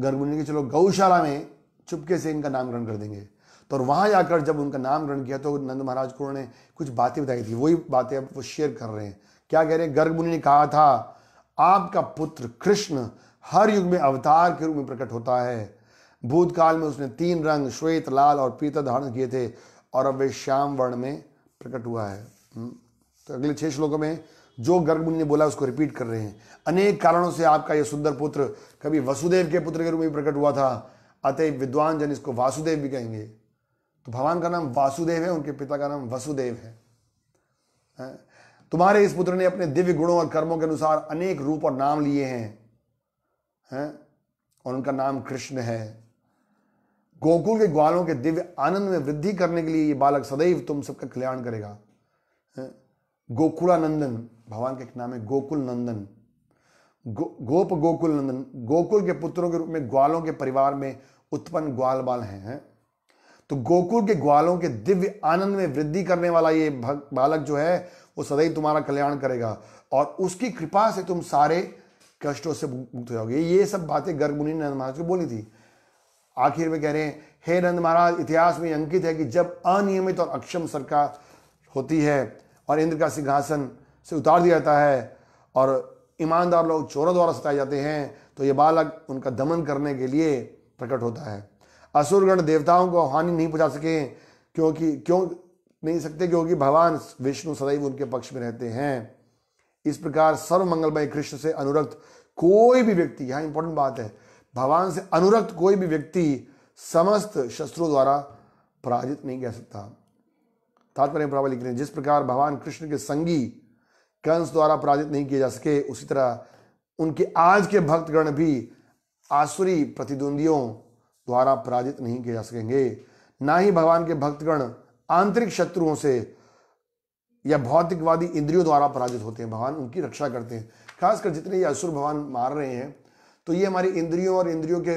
गर्ग मुनि चलो गौशाला में चुपके से इनका नामकरण कर देंगे तो और वहाँ जाकर जब उनका नाम ग्रहण किया तो नंद महाराज को उन्होंने कुछ बातें बताई थी वही बातें अब वो शेयर कर रहे हैं क्या कह रहे हैं गर्ग मुनि ने कहा था आपका पुत्र कृष्ण हर युग में अवतार के रूप में प्रकट होता है भूतकाल में उसने तीन रंग श्वेत लाल और पीतल धारण किए थे और अब वे श्याम वर्ण में प्रकट हुआ है हम्म। तो अगले छह श्लोकों में जो गर्ग मुनि ने बोला उसको रिपीट कर रहे हैं अनेक कारणों से आपका यह सुंदर पुत्र कभी वसुदेव के पुत्र के रूप में प्रकट हुआ था अतः विद्वान जन इसको वासुदेव भी कहेंगे तो भगवान का नाम वासुदेव है उनके पिता का नाम वसुदेव है तुम्हारे इस पुत्र ने अपने दिव्य गुणों और कर्मों के अनुसार अनेक रूप और नाम लिए हैं हैं और उनका नाम कृष्ण है गोकुल के ग्वालों के दिव्य आनंद में वृद्धि करने के लिए ये बालक सदैव तुम सबका कल्याण करेगा गोकुलानंदन भगवान के एक नाम है गोकुल नंदन गो, गोप गोकुल नंदन गोकुल के पुत्रों के रूप में ग्वालों के परिवार में उत्पन्न ग्वाल बाल हैं है? तो गोकुल के ग्वालों के दिव्य आनंद में वृद्धि करने वाला ये बालक जो है वो सदैव तुम्हारा कल्याण करेगा और उसकी कृपा से तुम सारे कष्टों से मुक्त हो जाओगे ये सब बातें गर्गमुनि मुनि ने नंद महाराज को बोली थी आखिर में कह रहे हैं हे नंद महाराज इतिहास में अंकित है कि जब अनियमित और अक्षम सरकार होती है और इंद्र का सिंहासन से उतार दिया जाता है और ईमानदार लोग चोरों द्वारा सताए जाते हैं तो ये बालक उनका दमन करने के लिए प्रकट होता है असुरगण देवताओं को हानि नहीं पहुंचा सके क्योंकि क्यों नहीं सकते क्योंकि भगवान विष्णु सदैव उनके पक्ष में रहते हैं इस प्रकार सर्व मंगलमय कृष्ण से अनुरक्त कोई भी व्यक्ति यहाँ इंपॉर्टेंट बात है भगवान से अनुरक्त कोई भी व्यक्ति समस्त शस्त्रों द्वारा पराजित नहीं कह सकता तात्पर्य प्रभाव लिख रहे हैं जिस प्रकार भगवान कृष्ण के संगी कंस द्वारा पराजित नहीं किए जा सके उसी तरह उनके आज के भक्तगण भी आसुरी प्रतिद्वंदियों द्वारा पराजित नहीं किए जा सकेंगे ना ही भगवान के भक्तगण आंतरिक शत्रुओं से या भौतिकवादी इंद्रियों द्वारा पराजित होते हैं भगवान उनकी रक्षा करते हैं खासकर जितने ये असुर भगवान मार रहे हैं तो ये हमारी इंद्रियों और इंद्रियों के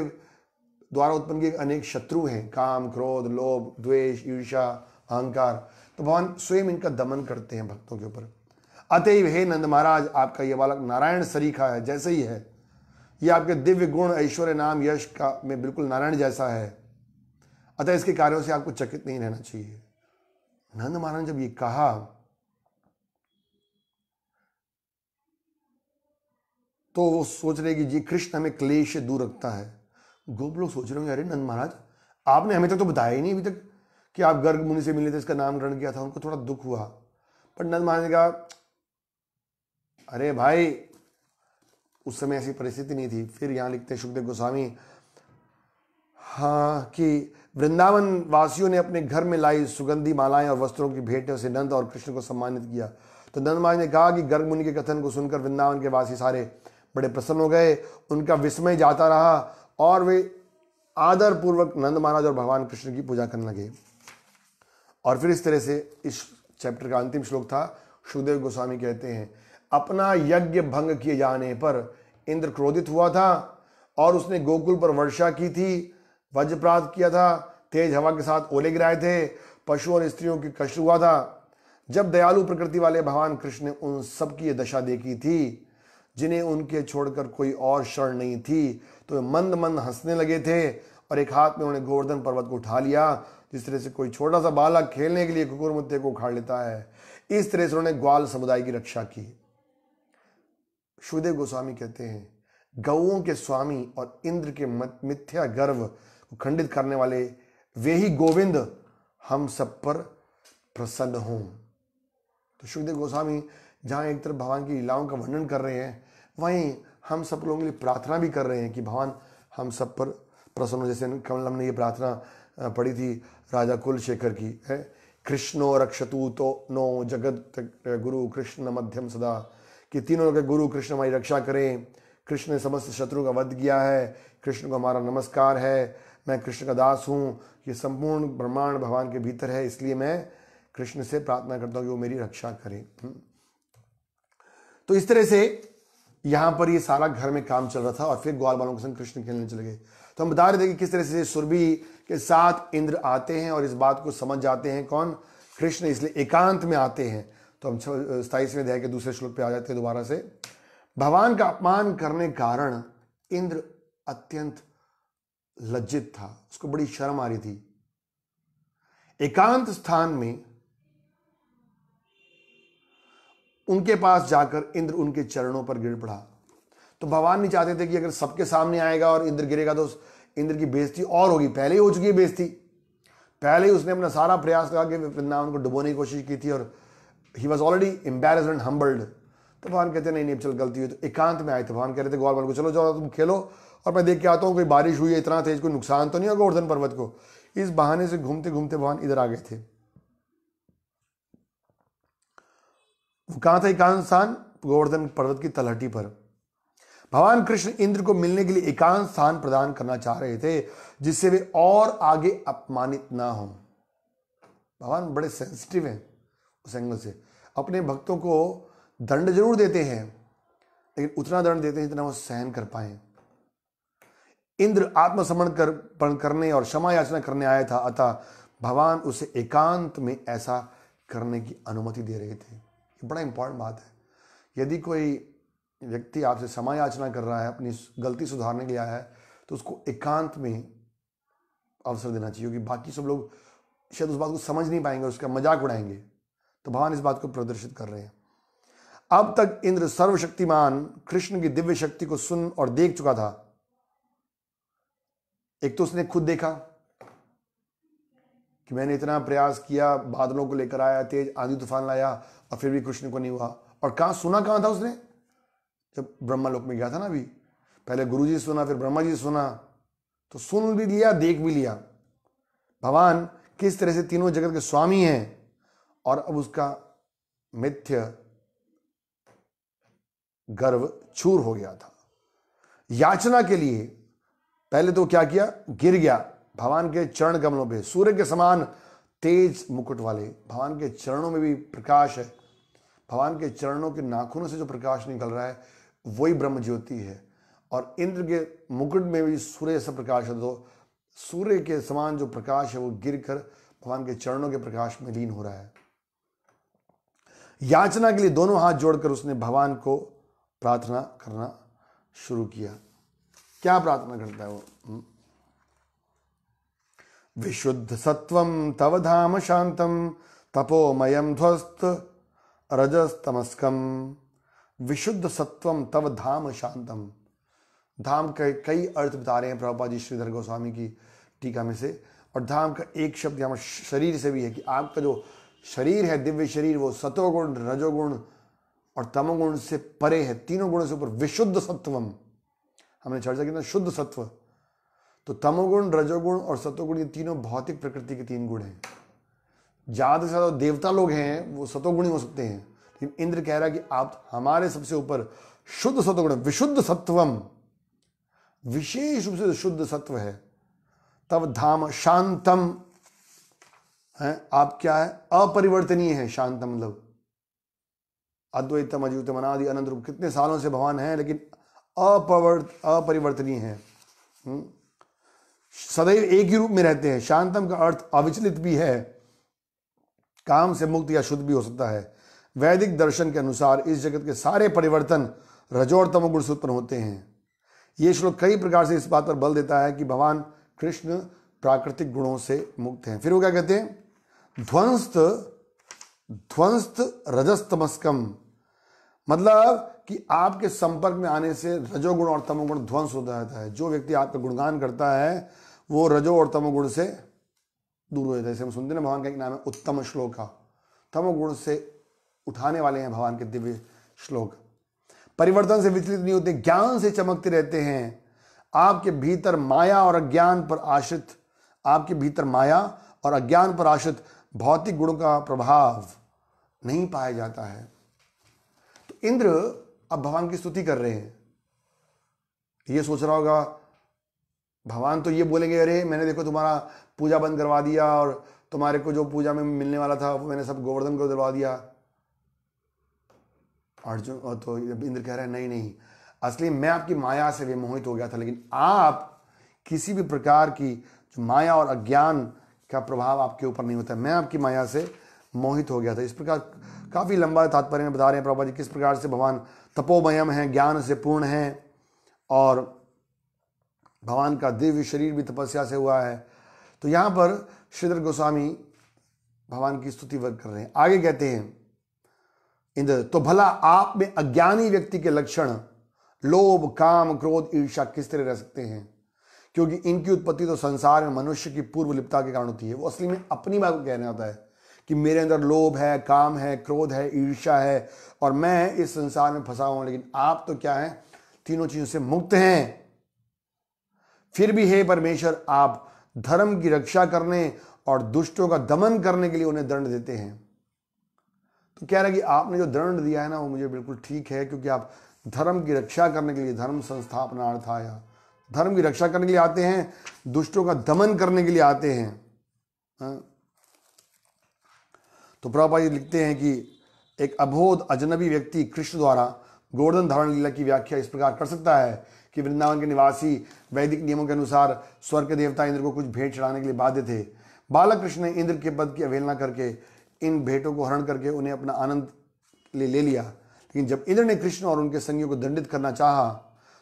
द्वारा उत्पन्न किए अनेक शत्रु हैं काम क्रोध लोभ द्वेष ईर्षा अहंकार तो भगवान स्वयं इनका दमन करते हैं भक्तों के ऊपर अतएव हे नंद महाराज आपका ये बालक नारायण सरीखा है जैसे ही है ये आपके दिव्य गुण ऐश्वर्य नाम यश का में बिल्कुल नारायण जैसा है अतः इसके कार्यों से आपको चकित नहीं रहना चाहिए नंद महाराज जब ये कहा तो वो सोच रहे कि जी कृष्ण हमें क्लेश से दूर रखता है गोप लोग सोच रहे होंगे अरे नंद महाराज आपने हमें तक तो, तो बताया ही नहीं अभी तक कि आप गर्ग मुनि से मिले थे इसका नाम ग्रहण किया था उनको थोड़ा दुख हुआ पर नंद महाराज ने कहा अरे भाई उस समय ऐसी परिस्थिति नहीं थी फिर यहाँ लिखते हैं सुखदेव गोस्वामी हाँ कि वृंदावन वासियों ने अपने घर में लाई सुगंधी मालाएं और वस्त्रों की भेंटों से नंद और कृष्ण को सम्मानित किया तो नंद महाराज ने कहा कि गर्ग मुनि के कथन को सुनकर वृंदावन के वासी सारे बड़े प्रसन्न हो गए उनका विस्मय जाता रहा और वे आदर पूर्वक नंद महाराज और भगवान कृष्ण की पूजा करने लगे और फिर इस तरह से इस चैप्टर का अंतिम श्लोक था सुखदेव गोस्वामी कहते हैं अपना यज्ञ भंग किए जाने पर इंद्र क्रोधित हुआ था और उसने गोकुल पर वर्षा की थी वज्रपात किया था तेज हवा के साथ ओले गिराए थे पशु और स्त्रियों की कष्ट हुआ था जब दयालु प्रकृति वाले भगवान कृष्ण ने उन सब की दशा देखी थी जिन्हें उनके छोड़कर कोई और शरण नहीं थी तो वे मंद मंद हंसने लगे थे और एक हाथ में उन्हें गोवर्धन पर्वत को उठा लिया जिस तरह से कोई छोटा सा बालक खेलने के लिए कुकुर मुद्दे को उखाड़ लेता है इस तरह से उन्होंने ग्वाल समुदाय की रक्षा की शुदे गोस्वामी कहते हैं गौओं के स्वामी और इंद्र के मिथ्या गर्व को खंडित करने वाले वे ही गोविंद हम सब पर प्रसन्न हों तो सुखदेव गोस्वामी जहाँ एक तरफ भगवान की लीलाओं का वर्णन कर रहे हैं वहीं हम सब लोगों के लिए प्रार्थना भी कर रहे हैं कि भगवान हम सब पर प्रसन्न हो जैसे कमल हमने ये प्रार्थना पढ़ी थी राजा कुलशेखर की है कृष्णो रक्षतु तो नो जगत गुरु कृष्ण मध्यम सदा कि तीनों के गुरु कृष्ण हमारी रक्षा करें कृष्ण ने समस्त शत्रु का वध किया है कृष्ण को हमारा नमस्कार है मैं कृष्ण का दास हूँ ये संपूर्ण ब्रह्मांड भगवान के भीतर है इसलिए मैं कृष्ण से प्रार्थना करता हूँ कि वो मेरी रक्षा करें हम्म। तो इस तरह से यहाँ पर ये सारा घर में काम चल रहा था और फिर ग्वाल बालों के संग कृष्ण खेलने चले गए तो हम बता रहे थे कि किस तरह से सुरभि के साथ इंद्र आते हैं और इस बात को समझ जाते हैं कौन कृष्ण इसलिए एकांत में आते हैं तो हम सताइसवें अध्याय के दूसरे श्लोक पे आ जाते हैं दोबारा से भगवान का अपमान करने कारण इंद्र अत्यंत लज्जित था उसको बड़ी शर्म आ रही थी एकांत स्थान में उनके पास जाकर इंद्र उनके चरणों पर गिर पड़ा तो भगवान नहीं चाहते थे कि अगर सबके सामने आएगा और इंद्र गिरेगा तो इंद्र की बेजती और होगी पहले ही हो चुकी है बेजती पहले ही उसने अपना सारा प्रयास लगा कि वृंदावन को डुबोने की कोशिश की थी और he was already embarrassed and humbled तो भगवान कहते नहीं नहीं चल गलती हुई तो एकांत में आए थे भगवान कह रहे थे ग्वाल को चलो जाओ तुम खेलो और मैं देख के आता हूँ कोई बारिश हुई है इतना तेज कोई नुकसान तो नहीं होगा गोवर्धन पर्वत को इस बहाने से घूमते घूमते भगवान इधर आ गए थे कहाँ था एकांत स्थान गोवर्धन पर्वत की तलहटी पर भगवान कृष्ण इंद्र को मिलने के लिए एकांत स्थान प्रदान करना चाह रहे थे जिससे वे और आगे अपमानित ना हों भगवान बड़े सेंसिटिव हैं प्रसंग से अपने भक्तों को दंड जरूर देते हैं लेकिन उतना दंड देते हैं जितना वो सहन कर पाए इंद्र आत्मसमरण कर करने और क्षमा याचना करने आया था अतः भगवान उसे एकांत में ऐसा करने की अनुमति दे रहे थे ये बड़ा इंपॉर्टेंट बात है यदि कोई व्यक्ति आपसे क्षमा याचना कर रहा है अपनी गलती सुधारने के लिए आया है तो उसको एकांत में अवसर देना चाहिए क्योंकि बाकी सब लोग शायद उस बात को समझ नहीं पाएंगे उसका मजाक उड़ाएंगे तो भगवान इस बात को प्रदर्शित कर रहे हैं अब तक इंद्र सर्वशक्तिमान कृष्ण की दिव्य शक्ति को सुन और देख चुका था एक तो उसने खुद देखा कि मैंने इतना प्रयास किया बादलों को लेकर आया तेज आंधी तूफान लाया और फिर भी कृष्ण को नहीं हुआ और कहा सुना कहां था उसने जब ब्रह्मा लोक में गया था ना अभी पहले गुरु जी सुना फिर ब्रह्मा जी सुना तो सुन भी लिया देख भी लिया भगवान किस तरह से तीनों जगत के स्वामी हैं और अब उसका मिथ्य गर्व चूर हो गया था याचना के लिए पहले तो क्या किया गिर गया भगवान के चरण कमलों पे सूर्य के समान तेज मुकुट वाले भगवान के चरणों में भी प्रकाश है भगवान के चरणों के नाखूनों से जो प्रकाश निकल रहा है वही ब्रह्म ज्योति है और इंद्र के मुकुट में भी सूर्य से प्रकाश है तो सूर्य के समान जो प्रकाश है वो गिर कर भगवान के चरणों के प्रकाश में लीन हो रहा है याचना के लिए दोनों हाथ जोड़कर उसने भगवान को प्रार्थना करना शुरू किया क्या प्रार्थना करता है वो हम्म। विशुद्ध सत्व तव धाम शांतम तपोमय ध्वस्त रजस्तमस्कम विशुद्ध सत्वम तव धाम शांतम धाम के कई अर्थ बता रहे हैं प्रभुपा जी श्रीधर गोस्वामी की टीका में से और धाम का एक शब्द यहाँ शरीर से भी है कि आपका जो शरीर है दिव्य शरीर वो सतोगुण रजोगुण और तमोगुण से परे है तीनों गुणों से ऊपर विशुद्ध सत्वम हमने चर्चा की ना शुद्ध सत्व तो तमोगुण रजोगुण और सतोगुण ये तीनों भौतिक प्रकृति के तीन गुण हैं ज़्यादा से ज़्यादा देवता लोग हैं वो सतोगुणी हो सकते हैं लेकिन इंद्र कह रहा है कि आप हमारे सबसे ऊपर शुद्ध सतोगुण विशुद्ध सत्वम विशेष रूप से शुद्ध सत्व है तब धाम शांतम हैं आप क्या है अपरिवर्तनीय है शांत मतलब अद्वैतम अजूतम अनादि अनंत रूप कितने सालों से भगवान हैं लेकिन अपवर्त अपरिवर्तनीय है हम्म? सदैव एक ही रूप में रहते हैं शांतम का अर्थ अविचलित भी है काम से मुक्त या शुद्ध भी हो सकता है वैदिक दर्शन के अनुसार इस जगत के सारे परिवर्तन रजो और तमोगुण से उत्पन्न होते हैं यह श्लोक कई प्रकार से इस बात पर बल देता है कि भगवान कृष्ण प्राकृतिक गुणों से मुक्त हैं फिर वो क्या कहते हैं ध्वंस्त ध्वंस्त रजस्तमस्कम मतलब कि आपके संपर्क में आने से रजोगुण और तमोगुण ध्वंस हो जाता है जो व्यक्ति आपका गुणगान करता है वो रजो और तमोगुण से दूर हो जाता है जैसे हम सुनते हैं भगवान का एक नाम है उत्तम श्लोक का तमोगुण से उठाने वाले हैं भगवान के दिव्य श्लोक परिवर्तन से विचलित नहीं होते ज्ञान से चमकते रहते हैं आपके भीतर माया और अज्ञान पर आश्रित आपके भीतर माया और अज्ञान पर आश्रित भौतिक गुणों का प्रभाव नहीं पाया जाता है तो इंद्र अब भगवान की स्तुति कर रहे हैं ये सोच रहा होगा भगवान तो ये बोलेंगे अरे मैंने देखो तुम्हारा पूजा बंद करवा दिया और तुम्हारे को जो पूजा में मिलने वाला था वो मैंने सब गोवर्धन को दिलवा दिया अर्जुन और तो इंद्र कह रहे हैं नहीं नहीं असली मैं आपकी माया से विमोहित हो गया था लेकिन आप किसी भी प्रकार की जो माया और अज्ञान का प्रभाव आपके ऊपर नहीं होता मैं आपकी माया से मोहित हो गया था इस प्रकार काफ़ी लंबा तात्पर्य में बता रहे हैं प्रभा जी किस प्रकार से भगवान तपोमयम है ज्ञान से पूर्ण है और भगवान का दिव्य शरीर भी तपस्या से हुआ है तो यहाँ पर श्रीधर गोस्वामी भगवान की स्तुति वर्ग कर रहे हैं आगे कहते हैं इंद्र तो भला आप में अज्ञानी व्यक्ति के लक्षण लोभ काम क्रोध ईर्षा किस तरह रह सकते हैं क्योंकि इनकी उत्पत्ति तो संसार में मनुष्य की पूर्व लिप्ता के कारण होती है वो असली में अपनी बात को कहना होता है कि मेरे अंदर लोभ है काम है क्रोध है ईर्षा है और मैं इस संसार में फंसा हुआ लेकिन आप तो क्या है तीनों चीजों से मुक्त हैं फिर भी हे परमेश्वर आप धर्म की रक्षा करने और दुष्टों का दमन करने के लिए उन्हें दंड देते हैं तो कह रहा कि आपने जो दंड दिया है ना वो मुझे बिल्कुल ठीक है क्योंकि आप धर्म की रक्षा करने के लिए धर्म संस्थापनार्थ आया धर्म की रक्षा करने के लिए आते हैं दुष्टों का दमन करने के लिए आते हैं हाँ। तो प्रभापा जी लिखते हैं कि एक अबोध अजनबी व्यक्ति कृष्ण द्वारा गोवर्धन धारण लीला की व्याख्या इस प्रकार कर सकता है कि वृंदावन के निवासी वैदिक नियमों के अनुसार स्वर्ग के देवता इंद्र को कुछ भेंट चढ़ाने के लिए बाध्य थे बालक कृष्ण ने इंद्र के पद की अवहेलना करके इन भेंटों को हरण करके उन्हें अपना आनंद ले ले लिया लेकिन जब इंद्र ने कृष्ण और उनके संगियों को दंडित करना चाहा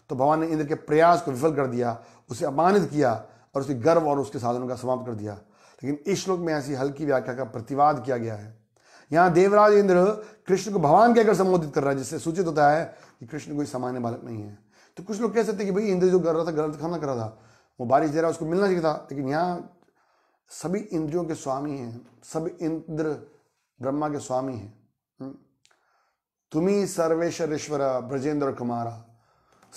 तो भगवान ने इंद्र के प्रयास को विफल कर दिया उसे अपमानित किया और उसके गर्व और उसके साधनों का समाप्त कर दिया लेकिन इस श्लोक में ऐसी हल्की व्याख्या का प्रतिवाद किया गया है यहाँ देवराज इंद्र कृष्ण को भगवान कहकर संबोधित कर रहा है जिससे सूचित होता है कि कृष्ण कोई सामान्य बालक नहीं है तो कुछ लोग कह सकते कि भाई इंद्र जो कर रहा था गलत खाना कर रहा था वो बारिश दे रहा उसको मिलना चाहिए था लेकिन यहाँ सभी इंद्रियों के स्वामी हैं सब इंद्र ब्रह्मा के स्वामी हैं हम्म। तुम्ही सर्वेश्वर ब्रजेंद्र कुमारा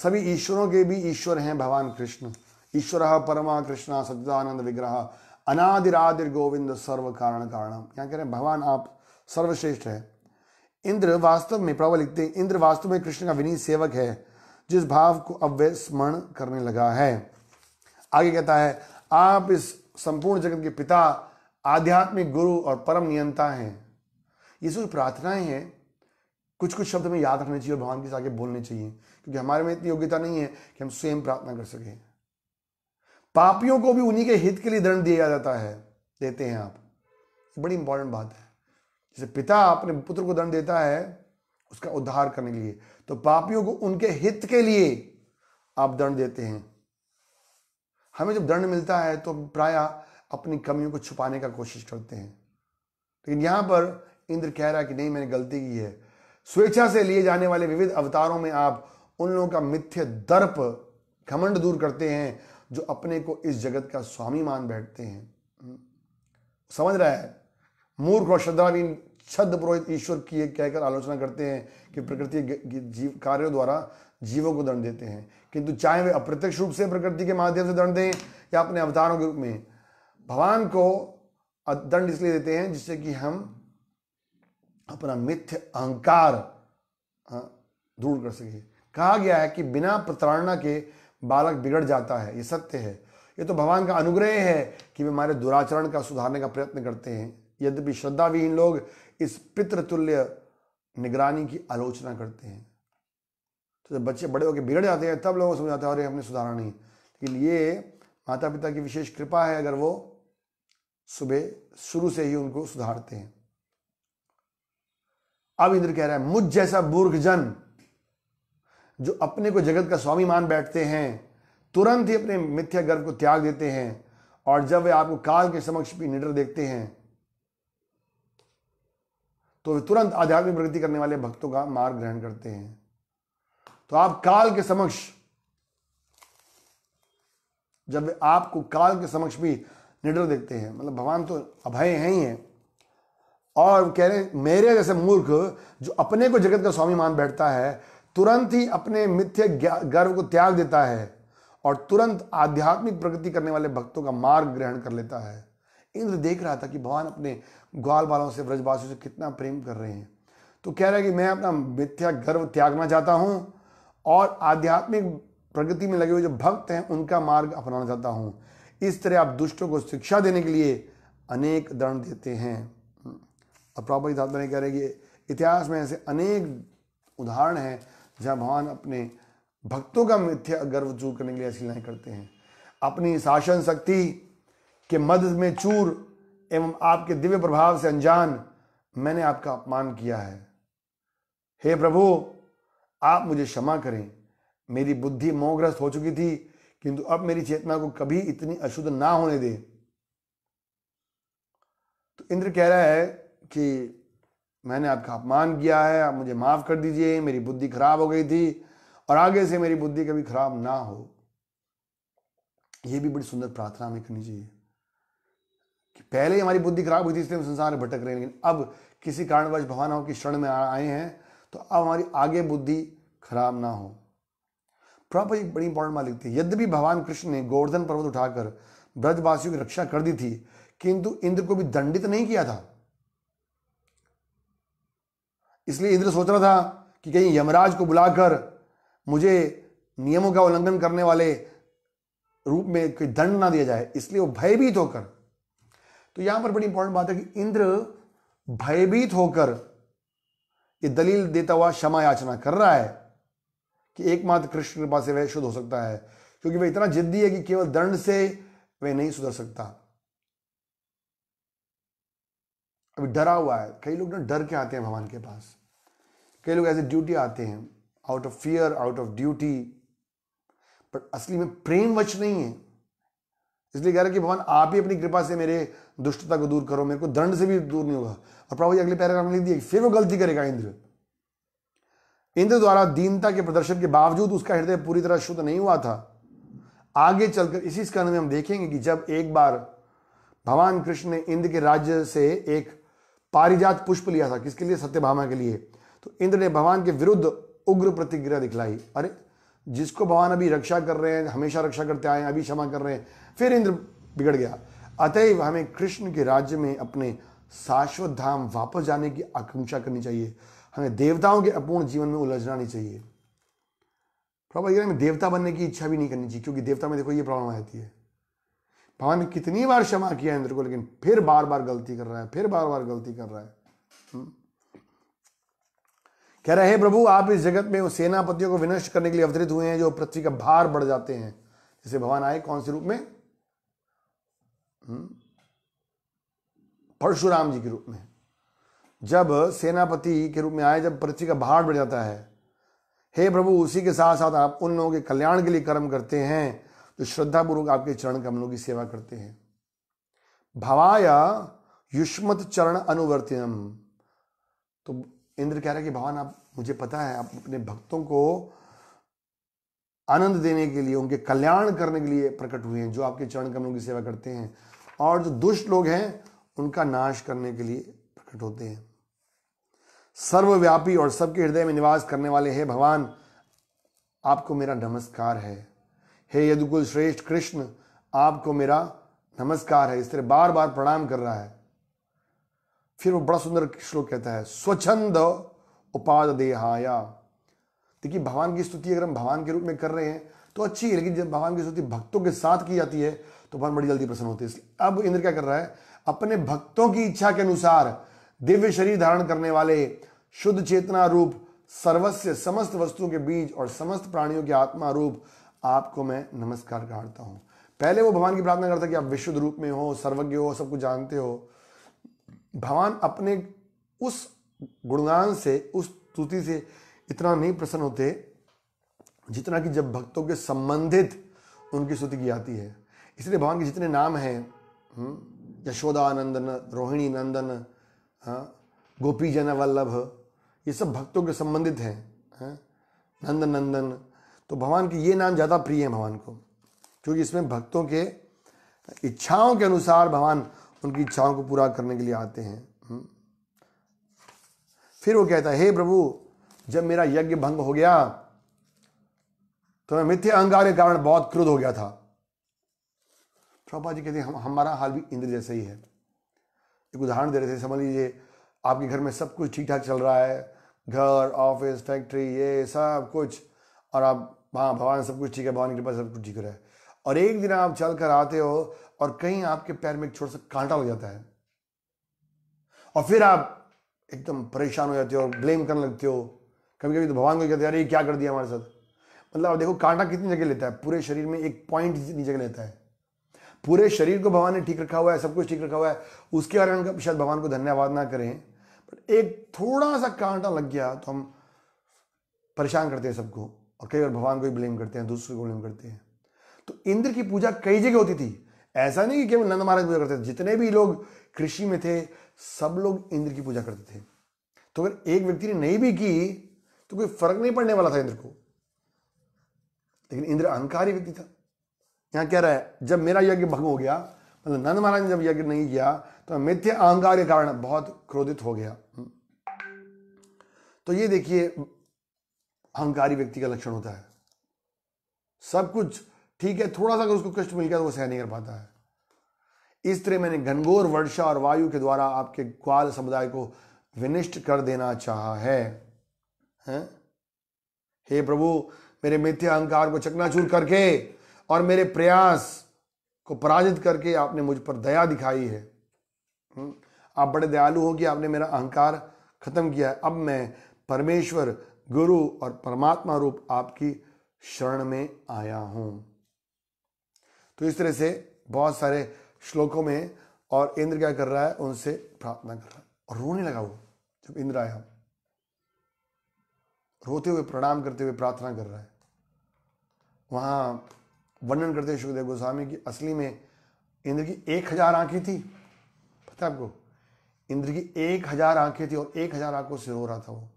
सभी ईश्वरों के भी ईश्वर हैं भगवान कृष्ण ईश्वर परमा कृष्णा सच्चिदानंद विग्रह अनादिरादिर गोविंद सर्व कारण कारण क्या कह रहे हैं भगवान आप सर्वश्रेष्ठ है इंद्र वास्तव में प्रभा लिखते हैं इंद्र वास्तव में कृष्ण का विनीत सेवक है जिस भाव को अब वे स्मरण करने लगा है आगे कहता है आप इस संपूर्ण जगत के पिता आध्यात्मिक गुरु और परम नियंता हैं ये सब प्रार्थनाएं हैं कुछ कुछ शब्द में याद रखने चाहिए और भगवान के आगे बोलने चाहिए क्योंकि हमारे में इतनी योग्यता नहीं है कि हम स्वयं प्रार्थना कर सकें पापियों को भी उन्हीं के हित के लिए दंड दिया जाता है देते हैं आप ये बड़ी इंपॉर्टेंट बात है जैसे पिता अपने पुत्र को दंड देता है उसका उद्धार करने के लिए तो पापियों को उनके हित के लिए आप दंड देते हैं हमें जब दंड मिलता है तो प्राय अपनी कमियों को छुपाने का कोशिश करते हैं लेकिन यहां पर इंद्र कह रहा है कि नहीं मैंने गलती की है स्वेच्छा से लिए जाने वाले विविध अवतारों में आप उन लोगों का मिथ्य दर्प घमंड दूर करते हैं जो अपने को इस जगत का स्वामी मान बैठते हैं हम्म। समझ रहा है मूर्ख और श्रद्धावीन छद पुरोहित ईश्वर की कहकर आलोचना करते हैं कि प्रकृति जीव कार्यों द्वारा जीवों को दंड देते हैं किंतु चाहे वे अप्रत्यक्ष रूप से प्रकृति के माध्यम से दंड दें या अपने अवतारों के रूप में भगवान को दंड इसलिए देते हैं जिससे कि हम अपना मिथ्य अहंकार हाँ, दूर कर सके कहा गया है कि बिना प्रताड़ना के बालक बिगड़ जाता है ये सत्य है ये तो भगवान का अनुग्रह है कि वे हमारे दुराचरण का सुधारने का प्रयत्न करते हैं यद्यपि श्रद्धाविहीन लोग इस पितृतुल्य निगरानी की आलोचना करते हैं तो जब बच्चे बड़े होकर बिगड़ जाते हैं तब लोगों को समझ हैं अरे हमने सुधारा नहीं लेकिन ये माता पिता की विशेष कृपा है अगर वो सुबह शुरू से ही उनको सुधारते हैं अब इंद्र कह रहा है मुझ जैसा मूर्ख जन जो अपने को जगत का स्वामी मान बैठते हैं तुरंत ही अपने मिथ्या गर्व को त्याग देते हैं और जब वे आपको काल के समक्ष भी निडर देखते हैं तो वे तुरंत आध्यात्मिक प्रगति करने वाले भक्तों का मार्ग ग्रहण करते हैं तो आप काल के समक्ष जब वे आपको काल के समक्ष भी निडर देखते हैं मतलब भगवान तो अभय है ही है और कह रहे हैं मेरे जैसे मूर्ख जो अपने को जगत का स्वामी मान बैठता है तुरंत ही अपने मिथ्य गर्व को त्याग देता है और तुरंत आध्यात्मिक प्रगति करने वाले भक्तों का मार्ग ग्रहण कर लेता है इंद्र देख रहा था कि भगवान अपने ग्वाल बालों से व्रजवासियों से कितना प्रेम कर रहे हैं तो कह रहा है कि मैं अपना मिथ्या गर्व त्यागना चाहता हूँ और आध्यात्मिक प्रगति में लगे हुए जो भक्त हैं उनका मार्ग अपनाना चाहता हूँ इस तरह आप दुष्टों को शिक्षा देने के लिए अनेक दंड देते हैं और प्रॉपर धात्मा कह रहे कि इतिहास में ऐसे अनेक उदाहरण हैं जहाँ भगवान अपने भक्तों का मिथ्या गर्व चूर करने के लिए ऐसी लीलाएं करते हैं अपनी शासन शक्ति के मद में चूर एवं आपके दिव्य प्रभाव से अनजान मैंने आपका अपमान किया है हे प्रभु आप मुझे क्षमा करें मेरी बुद्धि मोहग्रस्त हो चुकी थी किंतु अब मेरी चेतना को कभी इतनी अशुद्ध ना होने दे तो इंद्र कह रहा है कि मैंने आपका अपमान किया है आप मुझे माफ़ कर दीजिए मेरी बुद्धि खराब हो गई थी और आगे से मेरी बुद्धि कभी खराब ना हो यह भी बड़ी सुंदर प्रार्थना हमें करनी चाहिए कि पहले ही हमारी बुद्धि खराब हुई थी इसलिए हम संसार में भटक रहे हैं लेकिन अब किसी कारणवश भगवानों की शरण में आए हैं तो अब हमारी आगे बुद्धि खराब ना हो प्रॉपर एक बड़ी इंपॉर्टेंट बात लिखती है यद्यपि भगवान कृष्ण ने गोवर्धन पर्वत उठाकर ब्रजवासियों की रक्षा कर दी थी किंतु इंद्र को भी दंडित नहीं किया था इसलिए इंद्र सोच रहा था कि कहीं यमराज को बुलाकर मुझे नियमों का उल्लंघन करने वाले रूप में कोई दंड ना दिया जाए इसलिए वो भयभीत होकर तो यहां पर बड़ी इंपॉर्टेंट बात है कि इंद्र भयभीत होकर ये दलील देता हुआ क्षमा याचना कर रहा है कि एकमात्र कृष्ण कृपा से वह शुद्ध हो सकता है क्योंकि वह इतना जिद्दी है कि केवल दंड से वह नहीं सुधर सकता कभी डरा हुआ है कई लोग ना डर के आते हैं भगवान के पास कई लोग ऐसे ड्यूटी आते हैं out of fear out of duty पर असली में प्रेम वच नहीं है इसलिए कह रहे कि भगवान आप ही अपनी कृपा से मेरे दुष्टता को दूर करो मेरे को दंड से भी दूर नहीं होगा और प्रभु जी अगले पैराग्राम में लिख दिए फिर वो गलती करेगा इंद्र इंद्र द्वारा दीनता के प्रदर्शन के बावजूद उसका हृदय पूरी तरह शुद्ध नहीं हुआ था आगे चलकर इसी स्कंद में हम देखेंगे कि जब एक बार भगवान कृष्ण ने इंद्र के राज्य से एक पारिजात पुष्प लिया था किसके लिए सत्यभामा के लिए तो इंद्र ने भगवान के विरुद्ध उग्र प्रतिक्रिया दिखलाई अरे जिसको भगवान अभी रक्षा कर रहे हैं हमेशा रक्षा करते आए हैं अभी क्षमा कर रहे हैं फिर इंद्र बिगड़ गया अतएव हमें कृष्ण के राज्य में अपने शाश्वत धाम वापस जाने की आकांक्षा करनी चाहिए हमें देवताओं के अपूर्ण जीवन में उलझना नहीं चाहिए प्रभा देवता बनने की इच्छा भी नहीं करनी चाहिए क्योंकि देवता में देखो ये प्रॉब्लम आ जाती है भगवान ने कितनी बार क्षमा किया इंद्र को लेकिन फिर बार बार गलती कर रहा है फिर बार बार गलती कर रहा है हम्म। कह रहे हैं प्रभु आप इस जगत में उस सेनापतियों को विनष्ट करने के लिए अवतरित हुए हैं जो पृथ्वी का भार बढ़ जाते हैं जैसे भगवान आए कौन से रूप में हम्म। परशुराम जी के रूप में जब सेनापति के रूप में आए जब पृथ्वी का भार बढ़ जाता है हे प्रभु उसी के साथ साथ आप उन लोगों के कल्याण के लिए कर्म करते हैं जो तो श्रद्धापूर्वक आपके चरण कमलों की सेवा करते हैं भवाया युष्मत चरण अनुवर्तिनम तो इंद्र कह रहे कि भगवान आप मुझे पता है आप अपने भक्तों को आनंद देने के लिए उनके कल्याण करने के लिए प्रकट हुए हैं जो आपके चरण कमलों की सेवा करते हैं और जो दुष्ट लोग हैं उनका नाश करने के लिए प्रकट होते हैं सर्वव्यापी और सबके हृदय में निवास करने वाले हैं भगवान आपको मेरा नमस्कार है हे यदुकुल श्रेष्ठ कृष्ण आपको मेरा नमस्कार है इस तरह बार बार प्रणाम कर रहा है फिर वो बड़ा सुंदर श्लोक कहता है स्वच्छंद उपाद देहाया देखिए भगवान की स्तुति अगर हम भगवान के रूप में कर रहे हैं तो अच्छी है लेकिन जब भगवान की स्तुति भक्तों के साथ की जाती है तो भगवान बड़ी जल्दी प्रसन्न होते हैं इसलिए अब इंद्र क्या कर रहा है अपने भक्तों की इच्छा के अनुसार दिव्य शरीर धारण करने वाले शुद्ध चेतना रूप सर्वस्व समस्त वस्तुओं के बीज और समस्त प्राणियों के आत्मा रूप आपको मैं नमस्कार करता हूँ पहले वो भगवान की प्रार्थना करता कि आप विशुद्ध रूप में हो सर्वज्ञ हो सब कुछ जानते हो भगवान अपने उस गुणगान से उस स्तुति से इतना नहीं प्रसन्न होते जितना कि जब भक्तों के संबंधित उनकी स्तुति की जाती है इसलिए भगवान के जितने नाम हैं हम्म, यशोदा नंदन रोहिणी नंदन हाँ, गोपी जन वल्लभ ये सब भक्तों के संबंधित हैं हाँ, नंदन नंदन तो भगवान की ये नाम ज़्यादा प्रिय है भगवान को क्योंकि इसमें भक्तों के इच्छाओं के अनुसार भगवान उनकी इच्छाओं को पूरा करने के लिए आते हैं हम्म। फिर वो कहता है हे प्रभु जब मेरा यज्ञ भंग हो गया तो मैं मिथ्य अहंकार के कारण बहुत क्रोध हो गया था प्रभा जी कहते हम हमारा हाल भी इंद्र जैसा ही है एक उदाहरण दे रहे थे समझ लीजिए आपके घर में सब कुछ ठीक ठाक चल रहा है घर ऑफिस फैक्ट्री ये सब कुछ और आप वहाँ भगवान सब कुछ ठीक है भगवान की कृपा सब कुछ ठीक रहा है और एक दिन आप चल कर आते हो और कहीं आपके पैर में एक छोटा सा कांटा हो जाता है और फिर आप एकदम परेशान हो जाते हो और ब्लेम करने लगते हो कभी कभी तो भगवान को कहते हो अरे क्या कर दिया हमारे साथ मतलब देखो कांटा कितनी जगह लेता है पूरे शरीर में एक पॉइंट जितनी जगह लेता है पूरे शरीर को भगवान ने ठीक रखा हुआ है सब कुछ ठीक रखा हुआ है उसके बारे में शायद भगवान को धन्यवाद ना करें बट एक थोड़ा सा कांटा लग गया तो हम परेशान करते हैं सबको और कई बार भगवान को भी ब्लेम करते हैं दूसरे को ब्लेम करते हैं तो इंद्र की पूजा कई जगह होती थी ऐसा नहीं कि केवल नंद महाराज पूजा करते थे जितने भी लोग कृषि में थे सब लोग इंद्र की पूजा करते थे तो अगर एक व्यक्ति ने नहीं भी की तो कोई फर्क नहीं पड़ने वाला था इंद्र को लेकिन इंद्र अहंकारी व्यक्ति था यहां कह रहा है जब मेरा यज्ञ भंग हो गया मतलब नंद महाराज ने जब यज्ञ नहीं किया तो मिथ्य अहंकार के कारण बहुत क्रोधित हो गया तो ये देखिए अहंकारी व्यक्ति का लक्षण होता है सब कुछ ठीक है थोड़ा सा अगर उसको कष्ट मिल गया तो वो सह नहीं कर पाता है इस तरह मैंने घनघोर वर्षा और वायु के द्वारा आपके ग्वाल समुदाय को विनिष्ट कर देना चाहा है हैं? हे प्रभु मेरे मिथ्य अहंकार को चकनाचूर करके और मेरे प्रयास को पराजित करके आपने मुझ पर दया दिखाई है हम्म? आप बड़े दयालु हो कि आपने मेरा अहंकार खत्म किया है अब मैं परमेश्वर गुरु और परमात्मा रूप आपकी शरण में आया हूं तो इस तरह से बहुत सारे श्लोकों में और इंद्र क्या कर रहा है उनसे प्रार्थना कर रहा है और रोने लगा वो जब इंद्र आया रोते हुए प्रणाम करते हुए प्रार्थना कर रहा है वहां वर्णन करते सुखदेव गोस्वामी की असली में इंद्र की एक हजार आंखें थी पता है आपको इंद्र की एक हजार आंखें थी और एक हजार आंखों से रो रहा था वो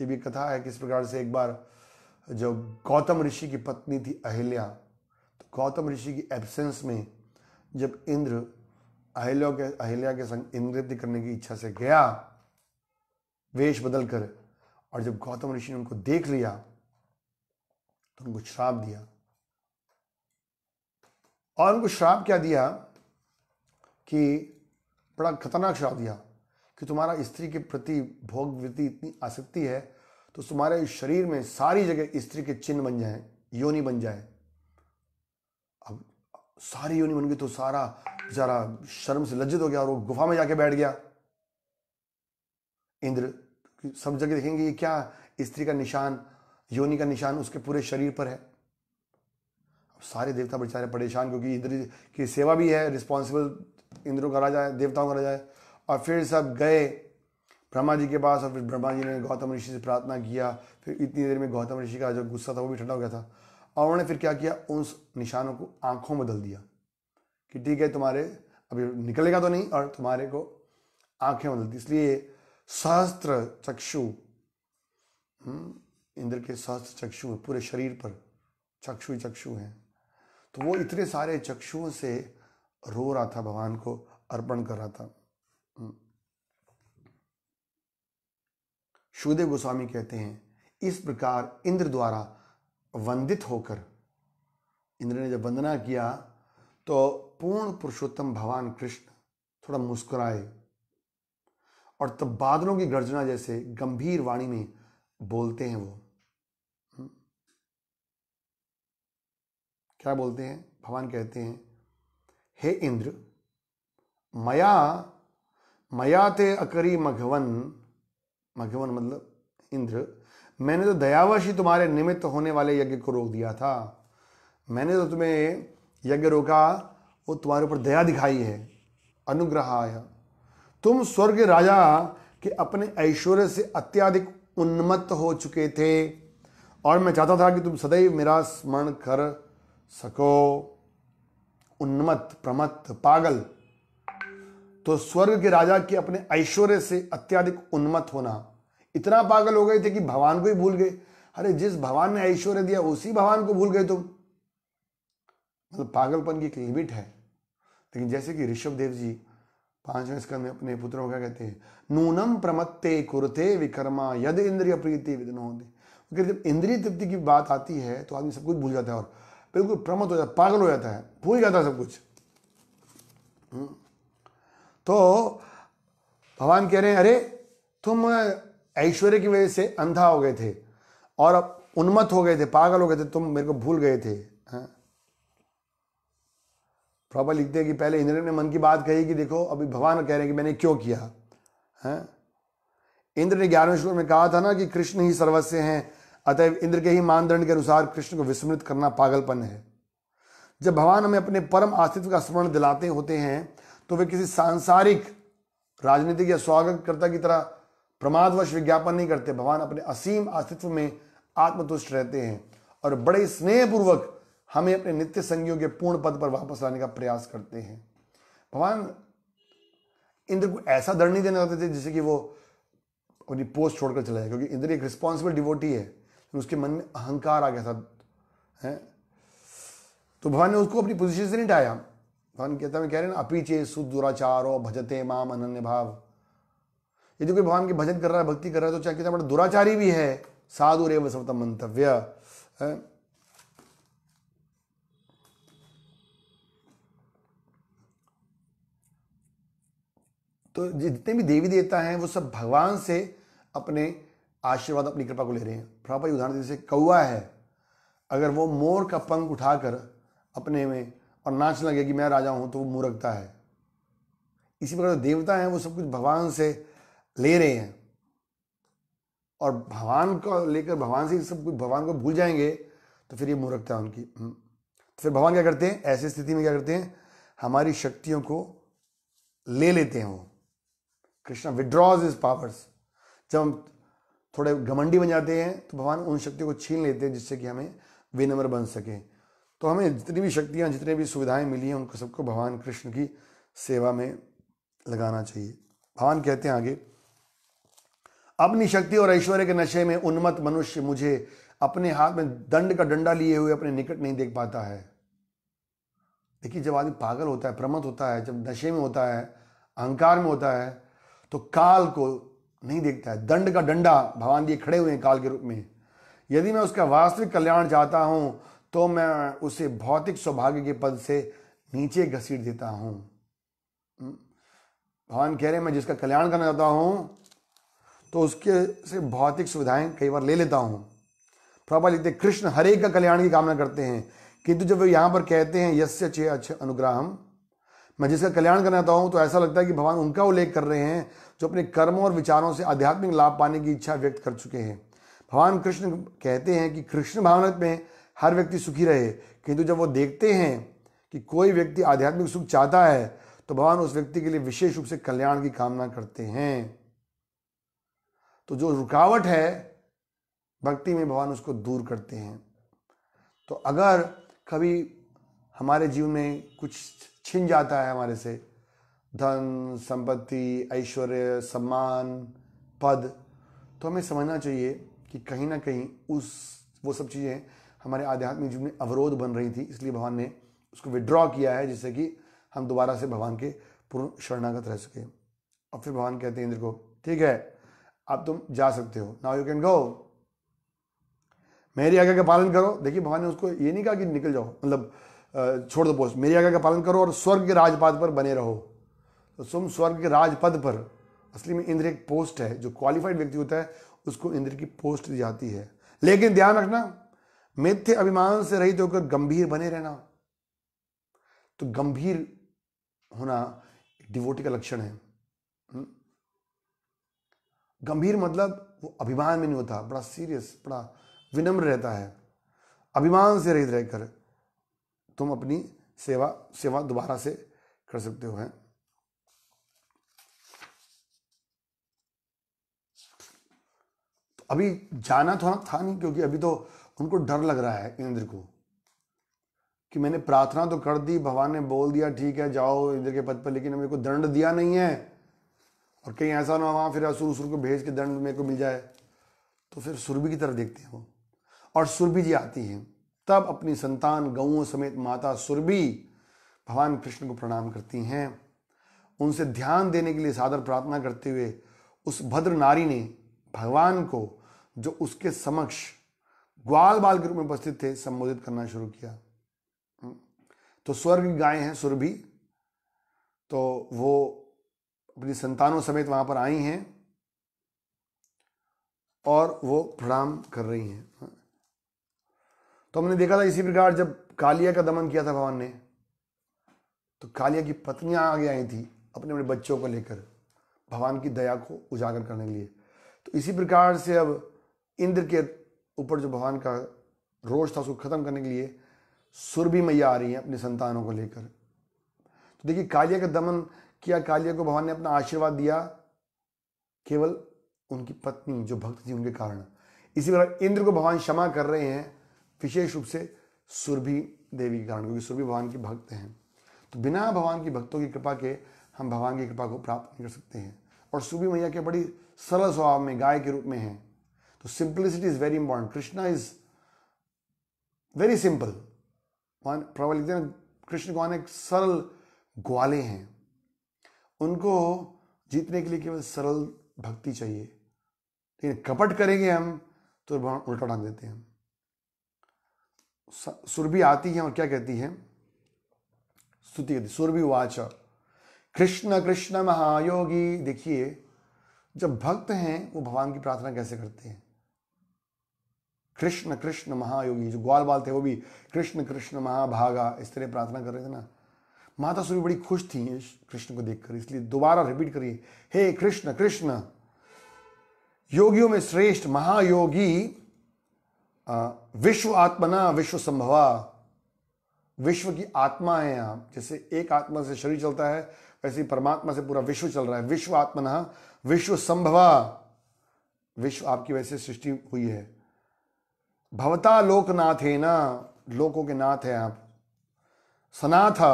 ये भी कथा है किस प्रकार से एक बार जब गौतम ऋषि की पत्नी थी अहिल्या तो गौतम ऋषि की एब्सेंस में जब इंद्र अहिल्या के अहिल्या के संग इंद्रति करने की इच्छा से गया वेश बदल कर और जब गौतम ऋषि ने उनको देख लिया तो उनको श्राप दिया और उनको श्राप क्या दिया कि बड़ा खतरनाक श्राप दिया कि तुम्हारा स्त्री के प्रति भोग वृत्ति इतनी आसक्ति है तो तुम्हारे शरीर में सारी जगह स्त्री के चिन्ह बन जाए योनि बन जाए अब सारी योनि बन गई तो सारा जरा शर्म से लज्जित हो गया और वो गुफा में जाके बैठ गया इंद्र सब जगह देखेंगे ये क्या स्त्री का निशान योनि का निशान उसके पूरे शरीर पर है अब सारे देवता बेचारे परेशान क्योंकि इंद्र की सेवा भी है रिस्पॉन्सिबल इंद्रों का राजा है देवताओं का राजा है और फिर सब गए ब्रह्मा जी के पास और फिर ब्रह्मा जी ने गौतम ऋषि से प्रार्थना किया फिर इतनी देर में गौतम ऋषि का जो गुस्सा था वो भी ठंडा हो गया था और उन्होंने फिर क्या किया उन निशानों को आंखों में बदल दिया कि ठीक है तुम्हारे अभी निकलेगा तो नहीं और तुम्हारे को आंखें बदलती इसलिए सहस्त्र चक्षु हम्म, इंद्र के सहस्त्र चक्षु हैं पूरे शरीर पर चक्षु चक्षु हैं तो वो इतने सारे चक्षुओं से रो रहा था भगवान को अर्पण कर रहा था शुदेव गोस्वामी कहते हैं इस प्रकार इंद्र द्वारा वंदित होकर इंद्र ने जब वंदना किया तो पूर्ण पुरुषोत्तम भगवान कृष्ण थोड़ा मुस्कुराए और तब बादलों की गर्जना जैसे गंभीर वाणी में बोलते हैं वो हम्म। क्या बोलते हैं भगवान कहते हैं हे इंद्र मया मया ते अकरी मघवन भगवान मतलब इंद्र मैंने तो दयावश ही तुम्हारे निमित्त होने वाले यज्ञ को रोक दिया था मैंने तो तुम्हें यज्ञ रोका वो तुम्हारे ऊपर दया दिखाई है अनुग्रह आया तुम स्वर्ग राजा के अपने ऐश्वर्य से अत्याधिक उन्मत्त हो चुके थे और मैं चाहता था कि तुम सदैव मेरा स्मरण कर सको उन्मत्त प्रमत्त पागल तो स्वर्ग के राजा के अपने ऐश्वर्य से अत्याधिक उन्मत्त होना इतना पागल हो गए थे कि भगवान को ही भूल गए अरे जिस भगवान ने ऐश्वर्य दिया उसी भगवान को भूल गए तुम मतलब पागलपन की एक लिमिट है लेकिन जैसे कि ऋषभ देव जी पांचवें स्कंद में अपने पुत्रों का कहते हैं नूनम प्रमत्ते कुरते विकर्मा यद इंद्रिय प्रीति विदन होते जब इंद्रिय तृप्ति की बात आती है तो आदमी सब कुछ भूल जाता है और बिल्कुल प्रमत हो जाता पागल हो जाता है भूल जाता है सब कुछ हम्म। तो भगवान कह रहे हैं अरे तुम ऐश्वर्य की वजह से अंधा हो गए थे और अब उन्मत हो गए थे पागल हो गए थे तुम मेरे को भूल गए थे हाँ। प्रभा लिखते हैं कि पहले इंद्र ने मन की बात कही कि देखो अभी भगवान कह रहे हैं कि मैंने क्यों किया है हाँ। इंद्र ने ग्यारहवें श्लोक में कहा था ना कि कृष्ण ही सर्वस्व हैं अतः इंद्र के ही मानदंड के अनुसार कृष्ण को विस्मृत करना पागलपन है जब भगवान हमें अपने परम अस्तित्व का स्मरण दिलाते होते हैं तो वे किसी सांसारिक राजनीतिक या स्वागतकर्ता की तरह प्रमादवश विज्ञापन नहीं करते भगवान अपने असीम अस्तित्व में आत्मतुष्ट रहते हैं और बड़े स्नेहपूर्वक हमें अपने नित्य संगियों के पूर्ण पद पर वापस लाने का प्रयास करते हैं भगवान इंद्र को ऐसा दर नहीं देने चाहते थे जिससे कि वो अपनी पोस्ट छोड़कर चला जाए क्योंकि इंद्र एक रिस्पॉन्सिबल डिवोटी है तो उसके मन में अहंकार आ गया था है तो भगवान ने उसको अपनी पोजिशन से नहीं हटाया भगवान कहता मैं कह रहे ना अपीचे सुदुराचारो भजते माम अनन्य भाव यदि कोई भगवान की भजन कर रहा है भक्ति कर रहा है तो चाहे कितना बड़ा दुराचारी भी है साधु रेव सवतम मंतव्य तो जितने भी देवी देवता हैं वो सब भगवान से अपने आशीर्वाद अपनी कृपा को ले रहे हैं प्रॉपर उदाहरण जैसे कौआ है अगर वो मोर का पंख उठाकर अपने में और नाच लगे कि मैं राजा हूं तो वो मुँह है इसी प्रकार देवता हैं वो सब कुछ भगवान से ले रहे हैं और भगवान को लेकर भगवान से सब भगवान को भूल जाएंगे तो फिर ये मूर्खता है उनकी हम्म। तो फिर भगवान क्या करते हैं ऐसी स्थिति में क्या करते हैं हमारी शक्तियों को ले लेते हैं वो कृष्णा विड्रॉज इज पावर्स जब हम थोड़े घमंडी बन जाते हैं तो भगवान उन शक्तियों को छीन लेते हैं जिससे कि हमें विनम्र बन सके तो हमें जितनी भी शक्तियाँ जितनी भी सुविधाएं मिली हैं उनको सबको भगवान कृष्ण की सेवा में लगाना चाहिए भगवान कहते हैं आगे अपनी शक्ति और ऐश्वर्य के नशे में उन्मत मनुष्य मुझे अपने हाथ में दंड का डंडा लिए हुए अपने निकट नहीं देख पाता है देखिए जब आदमी पागल होता है प्रमत होता है जब नशे में होता है अहंकार में होता है तो काल को नहीं देखता है दंड का डंडा भगवान जी खड़े हुए हैं काल के रूप में यदि मैं उसका वास्तविक कल्याण चाहता हूँ तो मैं उसे भौतिक सौभाग्य के पद से नीचे घसीट देता हूँ हम्म। भगवान कह रहे हैं मैं जिसका कल्याण करना चाहता हूँ तो उसके से भौतिक सुविधाएं कई बार ले लेता हूँ प्रभा लिखते कृष्ण हरेक का कल्याण की कामना करते हैं किंतु जब वे यहाँ पर कहते हैं यश चे अच्छे अनुग्रह मैं जिसका कल्याण करना चाहता हूं तो ऐसा लगता है कि भगवान उनका उल्लेख कर रहे हैं जो अपने कर्मों और विचारों से आध्यात्मिक लाभ पाने की इच्छा व्यक्त कर चुके हैं भगवान कृष्ण कहते हैं कि कृष्ण भावना में हर व्यक्ति सुखी रहे किंतु जब वो देखते हैं कि कोई व्यक्ति आध्यात्मिक सुख चाहता है तो भगवान उस व्यक्ति के लिए विशेष रूप से कल्याण की कामना करते हैं तो जो रुकावट है भक्ति में भगवान उसको दूर करते हैं तो अगर कभी हमारे जीवन में कुछ छिन जाता है हमारे से धन संपत्ति ऐश्वर्य सम्मान पद तो हमें समझना चाहिए कि कहीं ना कहीं उस वो सब चीज़ें हमारे आध्यात्मिक जीवन में अवरोध बन रही थी इसलिए भगवान ने उसको विड्रॉ किया है जिससे कि हम दोबारा से भगवान के पूर्ण शरणागत रह सकें और फिर भगवान कहते हैं इंद्र को ठीक है अब तुम जा सकते हो नाउ यू कैन गो मेरी आज्ञा का पालन करो देखिए भगवान ने उसको ये नहीं कहा कि निकल जाओ मतलब छोड़ दो पोस्ट मेरी आज्ञा का पालन करो और स्वर्ग के राजपथ पर बने रहो तो तुम स्वर्ग के राजपद पर असली में इंद्र एक पोस्ट है जो क्वालिफाइड व्यक्ति होता है उसको इंद्र की पोस्ट दी जाती है लेकिन ध्यान रखना मिथ्य अभिमान से रहित होकर गंभीर बने रहना तो गंभीर होना डिवोटी का लक्षण है गंभीर मतलब वो अभिमान में नहीं होता बड़ा सीरियस बड़ा विनम्र रहता है अभिमान से रहित रहकर तुम अपनी सेवा सेवा दोबारा से कर सकते हो हैं तो अभी जाना थोड़ा था नहीं क्योंकि अभी तो उनको डर लग रहा है इंद्र को कि मैंने प्रार्थना तो कर दी भगवान ने बोल दिया ठीक है जाओ इंद्र के पद पर लेकिन मेरे को दंड दिया नहीं है और कहीं ऐसा ना वहाँ फिर असुर उसुर को भेज के दंड मेरे को मिल जाए तो फिर सुरभि की तरफ देखते हैं वो और सुरभि जी आती हैं तब अपनी संतान गऊँ समेत माता सुरभि भगवान कृष्ण को प्रणाम करती हैं उनसे ध्यान देने के लिए सादर प्रार्थना करते हुए उस भद्र नारी ने भगवान को जो उसके समक्ष ग्वाल बाल के रूप में उपस्थित थे संबोधित करना शुरू किया हम्म। तो स्वर्ग गाय हैं सुरभि तो वो अपनी संतानों समेत वहां पर आई हैं और वो प्रणाम कर रही हैं तो हमने देखा था इसी प्रकार जब कालिया का दमन किया था भगवान ने तो कालिया की पत्नियां आगे आई थी अपने अपने बच्चों को लेकर भगवान की दया को उजागर करने के लिए तो इसी प्रकार से अब इंद्र के ऊपर जो भगवान का रोष था उसको ख़त्म करने के लिए सुरभि मैया आ रही हैं अपने संतानों को लेकर तो देखिए कालिया का दमन किया कालिया को भगवान ने अपना आशीर्वाद दिया केवल उनकी पत्नी जो भक्त थी उनके कारण इसी प्रकार इंद्र को भगवान क्षमा कर रहे हैं विशेष रूप से सुरभि देवी के कारण क्योंकि सुरभि भगवान की भक्त हैं तो बिना भगवान की भक्तों की कृपा के हम भगवान की कृपा को प्राप्त नहीं कर सकते हैं और सुरभि मैया के बड़ी सरल स्वभाव में गाय के रूप में है तो simplicity is very important Krishna is very simple प्रभाव लिखते हैं कृष्ण भगवान एक सरल ग्वाले हैं उनको जीतने के लिए केवल सरल भक्ति चाहिए लेकिन कपट करेंगे हम तो भगवान उल्टा डांग देते हैं सुरभि आती है और क्या कहती है स्तुति कहती सुरभि वाच कृष्ण कृष्ण महायोगी देखिए जब भक्त हैं वो भगवान की प्रार्थना कैसे करते हैं कृष्ण कृष्ण महायोगी जो ग्वाल बाल थे वो भी कृष्ण कृष्ण महाभागा इस तरह प्रार्थना कर रहे थे ना माता सूर्य बड़ी खुश थी कृष्ण को देखकर इसलिए दोबारा रिपीट करिए हे कृष्ण कृष्ण योगियों में श्रेष्ठ महायोगी विश्व आत्मना विश्व संभवा विश्व की आत्मा है आप जैसे एक आत्मा से शरीर चलता है वैसे परमात्मा से पूरा विश्व चल रहा है विश्व आत्मना विश्व संभवा विश्व आपकी वैसे सृष्टि हुई है भवता लोकनाथ है ना लोकों के नाथ है आप सनाथा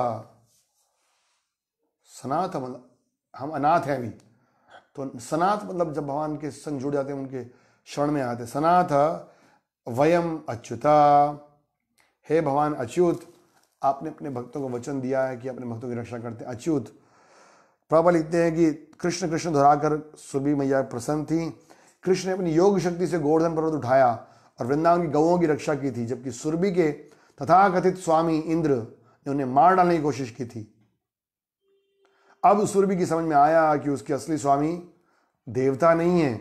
सनात मतलब हम अनाथ हैं अभी तो सनात मतलब जब भगवान के संग जुड़ जाते हैं उनके शरण में आते सनाथ वयम अच्युता हे भगवान अच्युत आपने अपने भक्तों को वचन दिया है कि अपने भक्तों की रक्षा करते हैं अच्युत प्रभा लिखते हैं कि कृष्ण कृष्ण धुराकर सुरभि मैया प्रसन्न थी कृष्ण ने अपनी योग शक्ति से गोवर्धन पर्वत उठाया और वृंदावन की गवों की रक्षा की थी जबकि सुरभि के तथाकथित स्वामी इंद्र ने उन्हें मार डालने की कोशिश की थी अब सूर्य की समझ में आया कि उसके असली स्वामी देवता नहीं है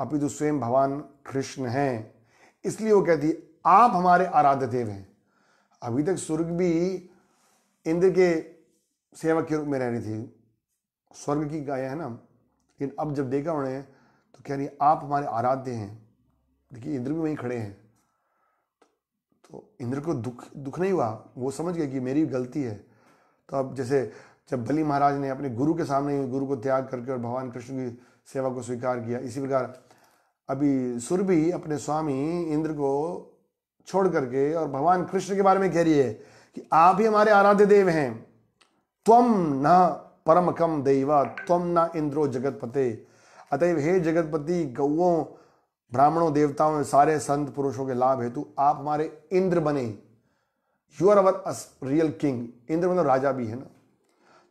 अपितु तो स्वयं भगवान कृष्ण हैं इसलिए वो कहती आप हमारे आराध्य देव हैं अभी तक स्वर्ग भी इंद्र के सेवक के रूप में रह रही थी स्वर्ग की गाय है ना लेकिन अब जब देखा उन्होंने तो कह रही आप हमारे आराध्य हैं देखिए इंद्र भी वहीं खड़े हैं तो इंद्र को दुख दुख नहीं हुआ वो समझ गए कि मेरी गलती है तो अब जैसे जब बलि महाराज ने अपने गुरु के सामने गुरु को त्याग करके और भगवान कृष्ण की सेवा को स्वीकार किया इसी प्रकार अभी सुर भी अपने स्वामी इंद्र को छोड़ करके और भगवान कृष्ण के बारे में कह रही है कि आप ही हमारे आराध्य देव हैं तम न परम कम देव त्वम न इंद्रो जगतपते अतएव हे जगतपति गौओं ब्राह्मणों देवताओं सारे संत पुरुषों के लाभ हेतु आप हमारे इंद्र बने you are our real king Indra मतलब राजा भी है ना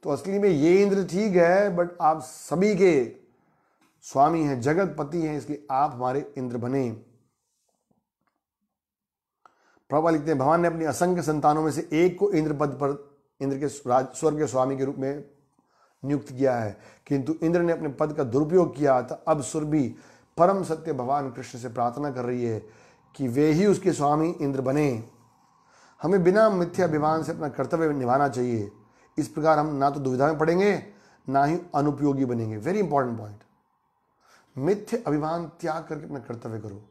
तो असली में ये इंद्र ठीक है बट आप सभी के स्वामी हैं जगत पति हैं इसलिए आप हमारे इंद्र बने प्रभा लिखते हैं भगवान ने अपनी असंख्य संतानों में से एक को इंद्र पद पर इंद्र के राज स्वर्ग के स्वामी के रूप में नियुक्त किया है किंतु इंद्र ने अपने पद का दुरुपयोग किया था अब सुरभि परम सत्य भगवान कृष्ण से प्रार्थना कर रही है कि वे ही उसके स्वामी इंद्र बने हमें बिना मिथ्याभिमान से अपना कर्तव्य निभाना चाहिए इस प्रकार हम ना तो दुविधा में पड़ेंगे ना ही अनुपयोगी बनेंगे वेरी इंपॉर्टेंट पॉइंट मिथ्य अभिमान त्याग करके अपना कर्तव्य करो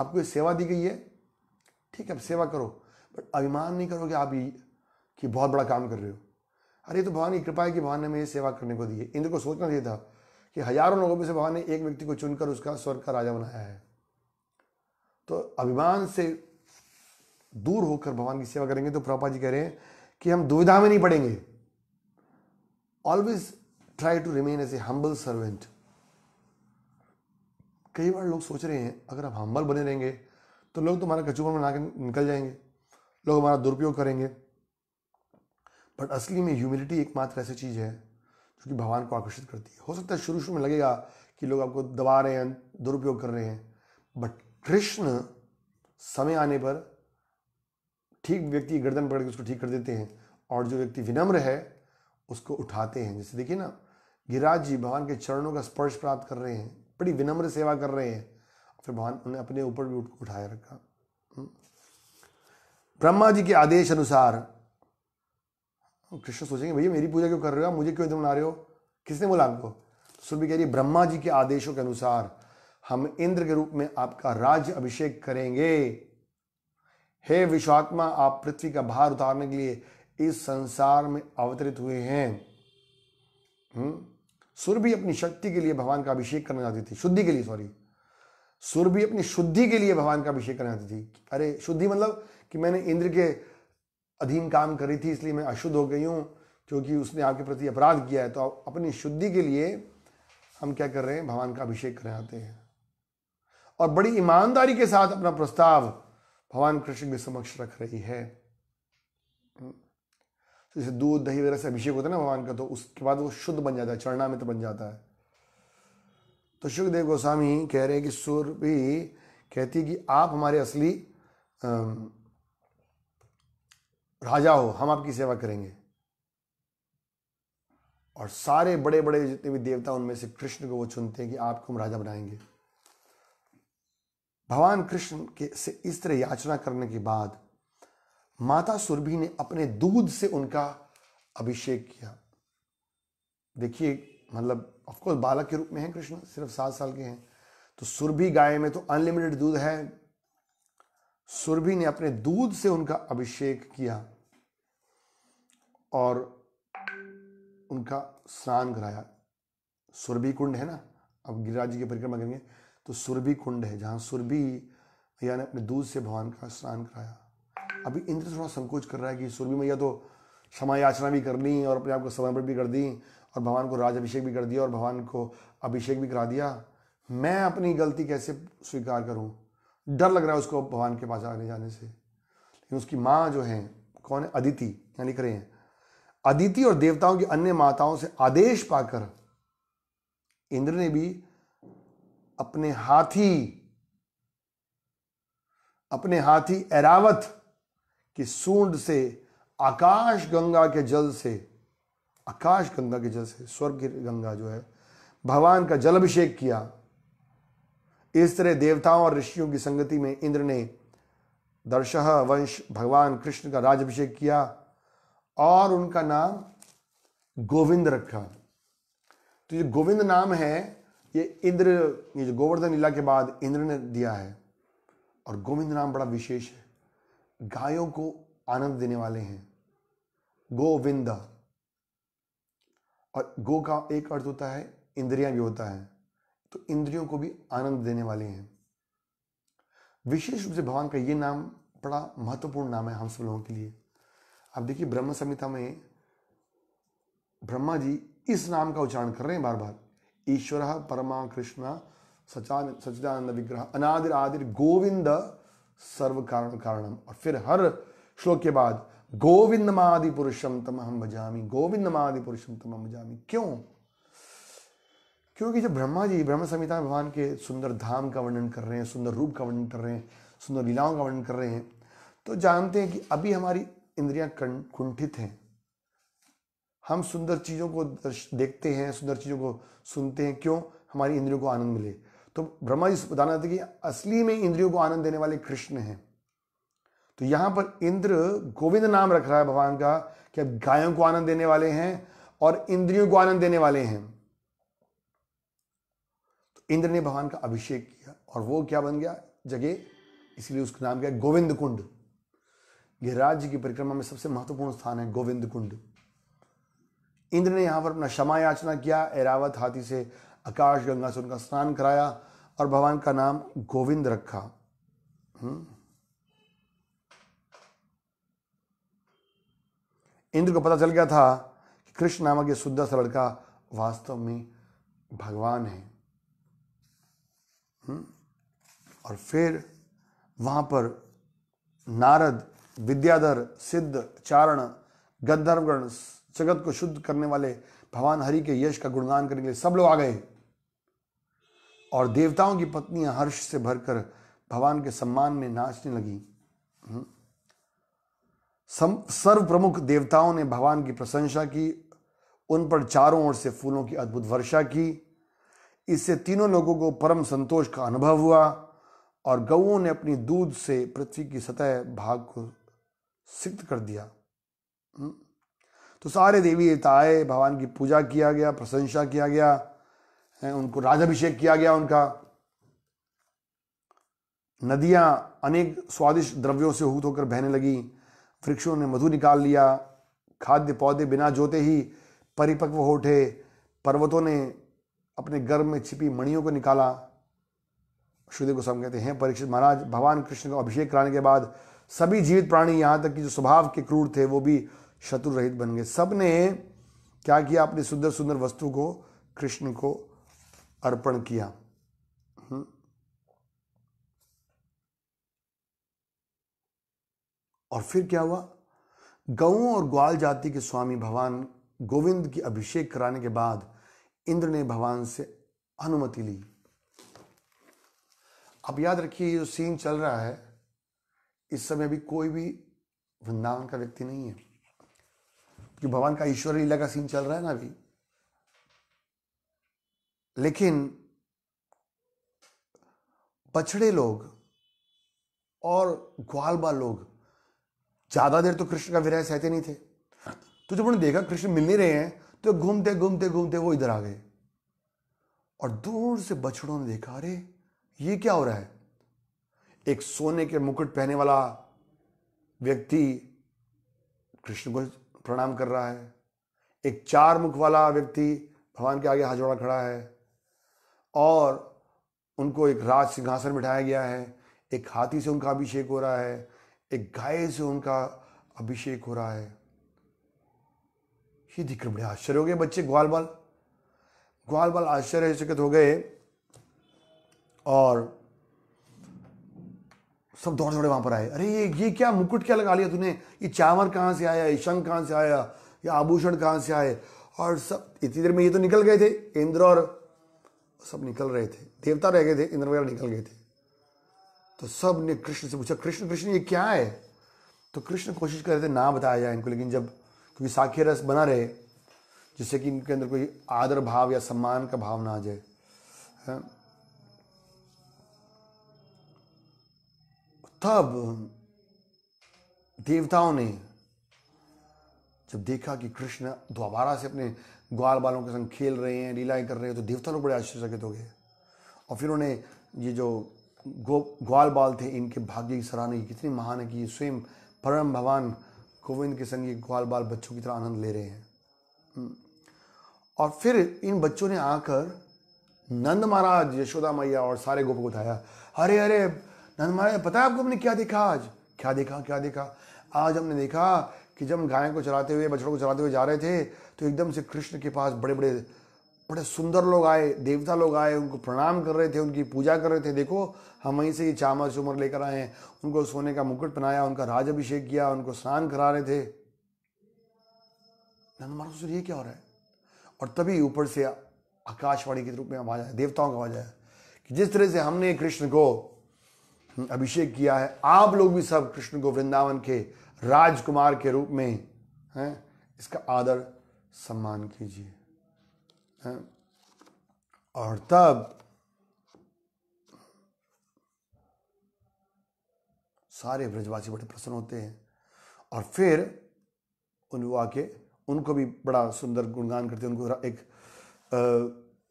आपको सेवा दी गई है ठीक है आप सेवा करो बट अभिमान नहीं करोगे आप कि बहुत बड़ा काम कर रहे हो अरे तो भगवान की कृपा है कि भगवान ने मेरी सेवा करने को दी है इंद्र को सोचना चाहिए था कि हजारों लोगों में से भगवान ने एक व्यक्ति को चुनकर उसका स्वर्ग का राजा बनाया है तो अभिमान से दूर होकर भगवान की सेवा करेंगे तो प्रभा जी कह रहे हैं कि हम दुविधा में नहीं पड़ेंगे always try to remain as a humble servant कई बार लोग सोच रहे हैं अगर आप हम्बल बने रहेंगे तो लोग तुम्हारा कचूबर बना के निकल जाएंगे लोग हमारा दुरुपयोग करेंगे बट असली में ह्यूमिलिटी एकमात्र ऐसी चीज़ है जो कि भगवान को आकर्षित करती है हो सकता है शुरू शुरू में लगेगा कि लोग आपको दबा रहे हैं दुरुपयोग कर रहे हैं बट कृष्ण समय आने पर ठीक व्यक्ति गर्दन पकड़ के उसको ठीक कर देते हैं और जो व्यक्ति विनम्र है उसको उठाते हैं जैसे देखिए ना गिरिराज जी भगवान के चरणों का स्पर्श प्राप्त कर रहे हैं बड़ी विनम्र सेवा कर रहे हैं फिर भगवान उन्हें अपने ऊपर भी उठाया रखा हम्म। ब्रह्मा जी के आदेश अनुसार कृष्ण सोचेंगे भैया मेरी पूजा क्यों कर रहे हो मुझे क्यों इधर मना रहे हो किसने बोला आपको भी कह रही ब्रह्मा जी के आदेशों के अनुसार हम इंद्र के रूप में आपका राज्य अभिषेक करेंगे हे विश्वात्मा आप पृथ्वी का भार उतारने के लिए इस संसार में अवतरित हुए हैं हम्म? सुर भी अपनी शक्ति के लिए भगवान का अभिषेक करना चाहती थी शुद्धि के लिए सॉरी सुर भी अपनी शुद्धि के लिए भगवान का अभिषेक करना चाहती थी अरे शुद्धि मतलब कि मैंने इंद्र के अधीन काम करी थी इसलिए मैं अशुद्ध हो गई हूँ क्योंकि उसने आपके प्रति अपराध किया है तो अपनी शुद्धि के लिए हम क्या कर रहे हैं भगवान का अभिषेक करने आते हैं और बड़ी ईमानदारी के साथ अपना प्रस्ताव भगवान कृष्ण के समक्ष रख रही है तो जैसे दूध दही वगैरह से अभिषेक होता है ना भगवान का तो उसके बाद वो शुद्ध बन जाता है चरणामित बन जाता है तो सुखदेव गोस्वामी कह रहे हैं कि सुर भी कहती है कि आप हमारे असली राजा हो हम आपकी सेवा करेंगे और सारे बड़े बड़े जितने भी देवता उनमें से कृष्ण को वो चुनते हैं कि आपको हम राजा बनाएंगे भगवान कृष्ण के से इस तरह याचना करने के बाद माता सुरभि ने अपने दूध से उनका अभिषेक किया देखिए मतलब ऑफकोर्स बालक के रूप में है कृष्ण सिर्फ सात साल के हैं तो सुरभि गाय में तो अनलिमिटेड दूध है सुरभि ने अपने दूध से उनका अभिषेक किया और उनका स्नान कराया सुरभि कुंड है ना अब गिरिराज जी की परिक्रमा करेंगे तो सुरभि कुंड है जहां सुरभि या ने अपने दूध से भगवान का स्नान कराया अभी इंद्र थोड़ा संकोच कर रहा है कि सूर्य मैया तो क्षमा याचना भी कर ली और अपने आप को समर्पण भी कर दी और भगवान को राज अभिषेक भी कर दिया और भगवान को अभिषेक भी करा दिया मैं अपनी गलती कैसे स्वीकार करूं डर लग रहा है उसको भगवान के पास आने जाने से लेकिन उसकी माँ जो है कौन है अदिति यहाँ लिख रहे हैं अदिति और देवताओं की अन्य माताओं से आदेश पाकर इंद्र ने भी अपने हाथी अपने हाथी एरावत कि सूंड से आकाश गंगा के जल से आकाश गंगा के जल से स्वर्ग गंगा जो है भगवान का जल अभिषेक किया इस तरह देवताओं और ऋषियों की संगति में इंद्र ने दर्शह वंश भगवान कृष्ण का राजाभिषेक किया और उनका नाम गोविंद रखा तो ये गोविंद नाम है ये इंद्र ये जो गोवर्धन लीला के बाद इंद्र ने दिया है और गोविंद नाम बड़ा विशेष है गायों को आनंद देने वाले हैं गोविंद और गो का एक अर्थ होता है इंद्रियां भी होता है तो इंद्रियों को भी आनंद देने वाले हैं विशेष रूप से भगवान का ये नाम बड़ा महत्वपूर्ण नाम है हम सब लोगों के लिए आप देखिए ब्रह्म संहिता में ब्रह्मा जी इस नाम का उच्चारण कर रहे हैं बार बार ईश्वर परमा कृष्ण सचान सचिदानंद विग्रह अनादिर आदिर गोविंद सर्व कारण कारणम और फिर हर श्लोक के बाद गोविंद मादि पुरुषम तम हम भजामी गोविंद मादि पुरुषम तम हम भजामी क्यों क्योंकि जब ब्रह्मा जी ब्रह्म संहिता भगवान के सुंदर धाम का वर्णन कर रहे हैं सुंदर रूप का वर्णन कर रहे हैं सुंदर लीलाओं का वर्णन कर रहे हैं तो जानते हैं कि अभी हमारी इंद्रियां कुंठित हैं हम सुंदर चीज़ों को देखते हैं सुंदर चीज़ों को सुनते हैं क्यों हमारी इंद्रियों को आनंद मिले तो ब्रह्मा जी बताना था कि असली में इंद्रियों को आनंद देने वाले कृष्ण हैं तो यहां पर इंद्र गोविंद नाम रख रहा है भगवान का कि अब गायों को आनंद देने वाले हैं और इंद्रियों को आनंद देने वाले हैं तो इंद्र ने भगवान का अभिषेक किया और वो क्या बन गया जगह इसलिए उसका नाम क्या गोविंद कुंड राज्य की परिक्रमा में सबसे महत्वपूर्ण स्थान है गोविंद कुंड इंद्र ने यहां पर अपना क्षमा याचना किया एरावत हाथी से आकाश गंगा से उनका स्नान कराया और भगवान का नाम गोविंद रखा हम्म। इंद्र को पता चल गया था कि कृष्ण नामक ये शुद्धा सा लड़का वास्तव में भगवान है हम्म। और फिर वहां पर नारद विद्याधर सिद्ध चारण गंधर्वगण जगत को शुद्ध करने वाले भगवान हरि के यश का गुणगान करने के लिए सब लोग आ गए और देवताओं की पत्नियां हर्ष से भरकर भगवान के सम्मान में नाचने लगी हम्म। सर्व प्रमुख देवताओं ने भगवान की प्रशंसा की उन पर चारों ओर से फूलों की अद्भुत वर्षा की इससे तीनों लोगों को परम संतोष का अनुभव हुआ और गऊ ने अपनी दूध से पृथ्वी की सतह भाग को सिक्त कर दिया हम्म। तो सारे देवी देवता आए भगवान की पूजा किया गया प्रशंसा किया गया उनको राजाभिषेक किया गया उनका नदियां अनेक स्वादिष्ट द्रव्यों से हूत होकर बहने लगी वृक्षों ने मधु निकाल लिया खाद्य पौधे बिना जोते ही परिपक्व हो उठे पर्वतों ने अपने गर्भ में छिपी मणियों को निकाला श्रीदेव को कहते हैं परीक्षित महाराज भगवान कृष्ण का अभिषेक कराने के बाद सभी जीवित प्राणी यहाँ तक कि जो स्वभाव के क्रूर थे वो भी शत्रु रहित बन गए सब ने क्या किया अपनी सुंदर सुंदर वस्तु को कृष्ण को अर्पण किया हम्म। और फिर क्या हुआ गऊ और ग्वाल जाति के स्वामी भगवान गोविंद की अभिषेक कराने के बाद इंद्र ने भगवान से अनुमति ली अब याद रखिए ये जो सीन चल रहा है इस समय अभी कोई भी वृंदावन का व्यक्ति नहीं है क्योंकि भगवान का ईश्वर लीला का सीन चल रहा है ना अभी लेकिन बछड़े लोग और ग्वालबा लोग ज़्यादा देर तो कृष्ण का विरह सहते नहीं थे तो जब उन्होंने देखा कृष्ण मिल नहीं रहे हैं तो घूमते घूमते घूमते वो इधर आ गए और दूर से बछड़ों ने देखा अरे ये क्या हो रहा है एक सोने के मुकुट पहने वाला व्यक्ति कृष्ण को प्रणाम कर रहा है एक चार मुख वाला व्यक्ति भगवान के आगे हाथ जोड़ा खड़ा है और उनको एक राज सिंहासन बिठाया गया है एक हाथी से उनका अभिषेक हो रहा है एक गाय से उनका अभिषेक हो रहा है ये दिक्र बड़े आश्चर्य हो गए बच्चे ग्वाल बाल ग्वाल बाल आश्चर्यचकित हो गए और सब दौड़ दौड़े वहां पर आए अरे ये ये क्या मुकुट क्या लगा लिया तूने ये चावर कहाँ से आया ये शंख कहाँ से आया ये आभूषण कहाँ से आए और सब इतनी देर में ये तो निकल गए थे इंद्र और सब निकल रहे थे देवता रह गए थे इंद्र वगैरह निकल गए थे तो सब ने कृष्ण से पूछा कृष्ण कृष्ण ये क्या है तो कृष्ण कोशिश कर रहे थे ना बताया जाए इनको लेकिन जब क्योंकि साख्य रस बना रहे जिससे कि इनके अंदर कोई आदर भाव या सम्मान का भाव ना आ जाए तब देवताओं ने जब तो देखा कि कृष्ण दोबारा से अपने ग्वाल बालों के संग खेल रहे हैं लीलाएं कर रहे हैं तो देवता लोग बड़े आश्चर्यचकित हो गए और फिर उन्होंने ये जो गो ग्वाल बाल थे इनके भाग्य की सराहना की कितनी महान है कि ये स्वयं परम भगवान गोविंद के संग ये ग्वाल बाल बच्चों की तरह आनंद ले रहे हैं हम्म। और फिर इन बच्चों ने आकर नंद महाराज यशोदा मैया और सारे गोप को बताया अरे अरे नंद महाराज पता है आपको हमने क्या देखा आज क्या देखा क्या देखा आज हमने देखा कि जब हम गाय को चलाते हुए बछड़ों को चलाते हुए जा रहे थे तो एकदम से कृष्ण के पास बड़े बड़े बड़े सुंदर लोग आए देवता लोग आए उनको प्रणाम कर रहे थे उनकी पूजा कर रहे थे देखो हम वहीं से ये चामर चुमर लेकर आए हैं उनको सोने का मुकुट पहनाया उनका राज अभिषेक किया उनको स्नान करा रहे थे नंद ये क्या हो रहा है और तभी ऊपर से आकाशवाणी के रूप में आवाज आया देवताओं का आवाज आया कि जिस तरह से हमने कृष्ण को अभिषेक किया है आप लोग भी सब कृष्ण को वृंदावन के राजकुमार के रूप में हैं इसका आदर सम्मान कीजिए और तब सारे ब्रजवासी बड़े प्रसन्न होते हैं और फिर उन आके उनको भी बड़ा सुंदर गुणगान करते हैं उनको एक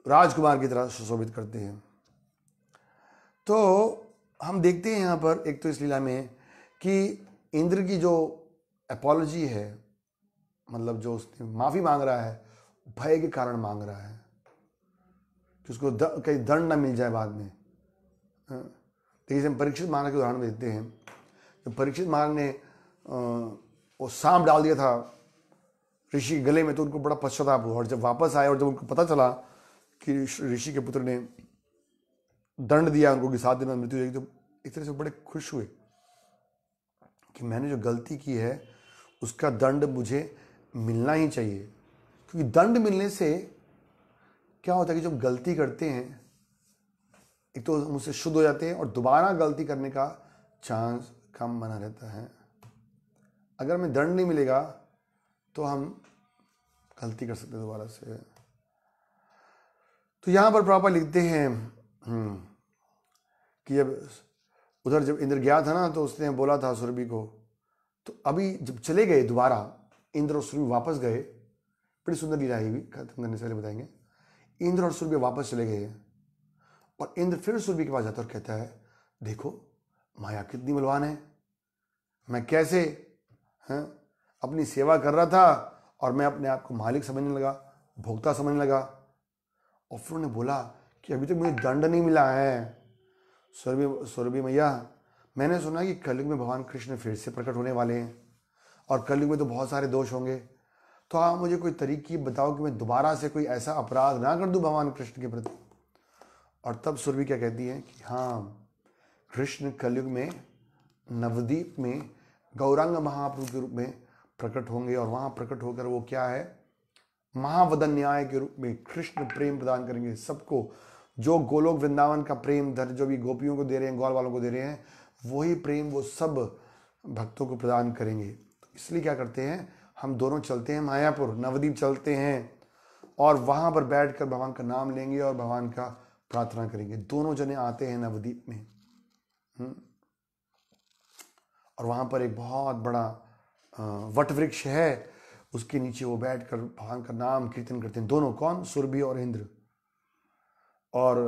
राजकुमार की तरह सुशोभित करते हैं तो हम देखते हैं यहाँ पर एक तो इस लीला में कि इंद्र की जो एपोलॉजी है मतलब जो उसने माफ़ी मांग रहा है भय के कारण मांग रहा है कि उसको द, कहीं दंड ना मिल जाए बाद में देखिए हम परीक्षित महाराज के उदाहरण देते हैं जब तो परीक्षित महाराज ने वो सांप डाल दिया था ऋषि गले में तो उनको बड़ा पश्चाताप हुआ और जब वापस आए और जब उनको पता चला कि ऋषि के पुत्र ने दंड दिया उनको कि सात दिन में मृत्यु हो जाएगी तो एक तरह से बड़े खुश हुए कि मैंने जो गलती की है उसका दंड मुझे मिलना ही चाहिए क्योंकि दंड मिलने से क्या होता है कि जब गलती करते हैं एक तो हम उससे शुद्ध हो जाते हैं और दोबारा गलती करने का चांस कम बना रहता है अगर हमें दंड नहीं मिलेगा तो हम गलती कर सकते दोबारा से तो यहाँ पर प्रॉपर लिखते हैं हम्म, कि अब उधर जब इंद्र गया था ना तो उसने बोला था सुरभि को तो अभी जब चले गए दोबारा इंद्र और सूर्य वापस गए बड़ी सुंदर लीला है खत्म करने से पहले बताएंगे इंद्र और सूर्य वापस चले गए और इंद्र फिर सुरभि के पास जाता और कहता है देखो माया कितनी बलवान है मैं कैसे हैं हाँ, अपनी सेवा कर रहा था और मैं अपने आप को मालिक समझने लगा भोक्ता समझने लगा और फिर उन्होंने बोला कि अभी तक तो मुझे दंड नहीं मिला है सुरभि सुरभि मैया मैंने सुना कि कलयुग में भगवान कृष्ण फिर से प्रकट होने वाले हैं और कलयुग में तो बहुत सारे दोष होंगे तो आप मुझे कोई तरीकी बताओ कि मैं दोबारा से कोई ऐसा अपराध ना कर दूं भगवान कृष्ण के प्रति और तब सुरभि क्या कहती है कि हाँ कृष्ण कलयुग में नवदीप में गौरांग महाप्रभु के रूप में प्रकट होंगे और वहाँ प्रकट होकर वो क्या है महावदन न्याय के रूप में कृष्ण प्रेम प्रदान करेंगे सबको जो गोलोक वृंदावन का प्रेम धर जो भी गोपियों को दे रहे हैं गौर वालों को दे रहे हैं वही प्रेम वो सब भक्तों को प्रदान करेंगे तो इसलिए क्या करते हैं हम दोनों चलते हैं मायापुर नवदीप चलते हैं और वहाँ पर बैठ कर भगवान का नाम लेंगे और भगवान का प्रार्थना करेंगे दोनों जने आते हैं नवदीप में हम्म। और वहाँ पर एक बहुत बड़ा वट वृक्ष है उसके नीचे वो बैठ कर भगवान का नाम कीर्तन करते हैं दोनों कौन सुरभि और इंद्र और